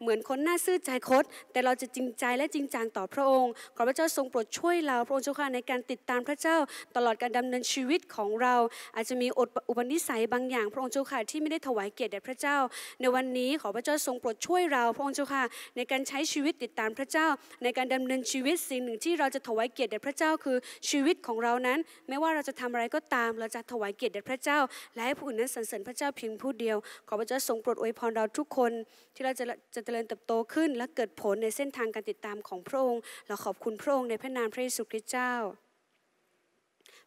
เหมือนคนน่าซื่อใจคดแต่เราจะจริงใจและจริงจังต่อพระองค์ ขอพระเจ้าทรงโปรดช่วยเรา พระองค์เจ้าค่ะในการติดตามพระเจ้า ตลอดการดำเนินชีวิตของเรา อาจจะมีอดอุปนิสัยบางอย่าง พระองค์เจ้าค่ะที่ไม่ได้ถวายเกียรติแด่พระเจ้า ในวันนี้ขอพระเจ้าทรงโปรดช่วยเราพระองค์เจ้าค่ะในการใช้ชีวิตติดตามพระเจ้า ในการดำเนินชีวิตสิ่งหนึ่งที่เราจะถวายเกียรติแด่พระเจ้าคือชีวิตของเรานั้น ไม่ว่าเราจะทำอะไรก็ตามเราจะถวายเกียรติแด่พระเจ้าและให้ผู้อื่นนั้นสรรเสริญพระเจ้าเพียงผู้เดียวขอพระเจ้าทรงโปรดอวยพรเราทุกคนที่เราจะจะเจริญเติบโตขึ้นและเกิดผลในเส้นทางการติดตามของพระองค์ เราขอบคุณพระองค์ในพระนามพระเยซูคริสต์เจ้า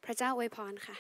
พระเจ้าอวยพรค่ะ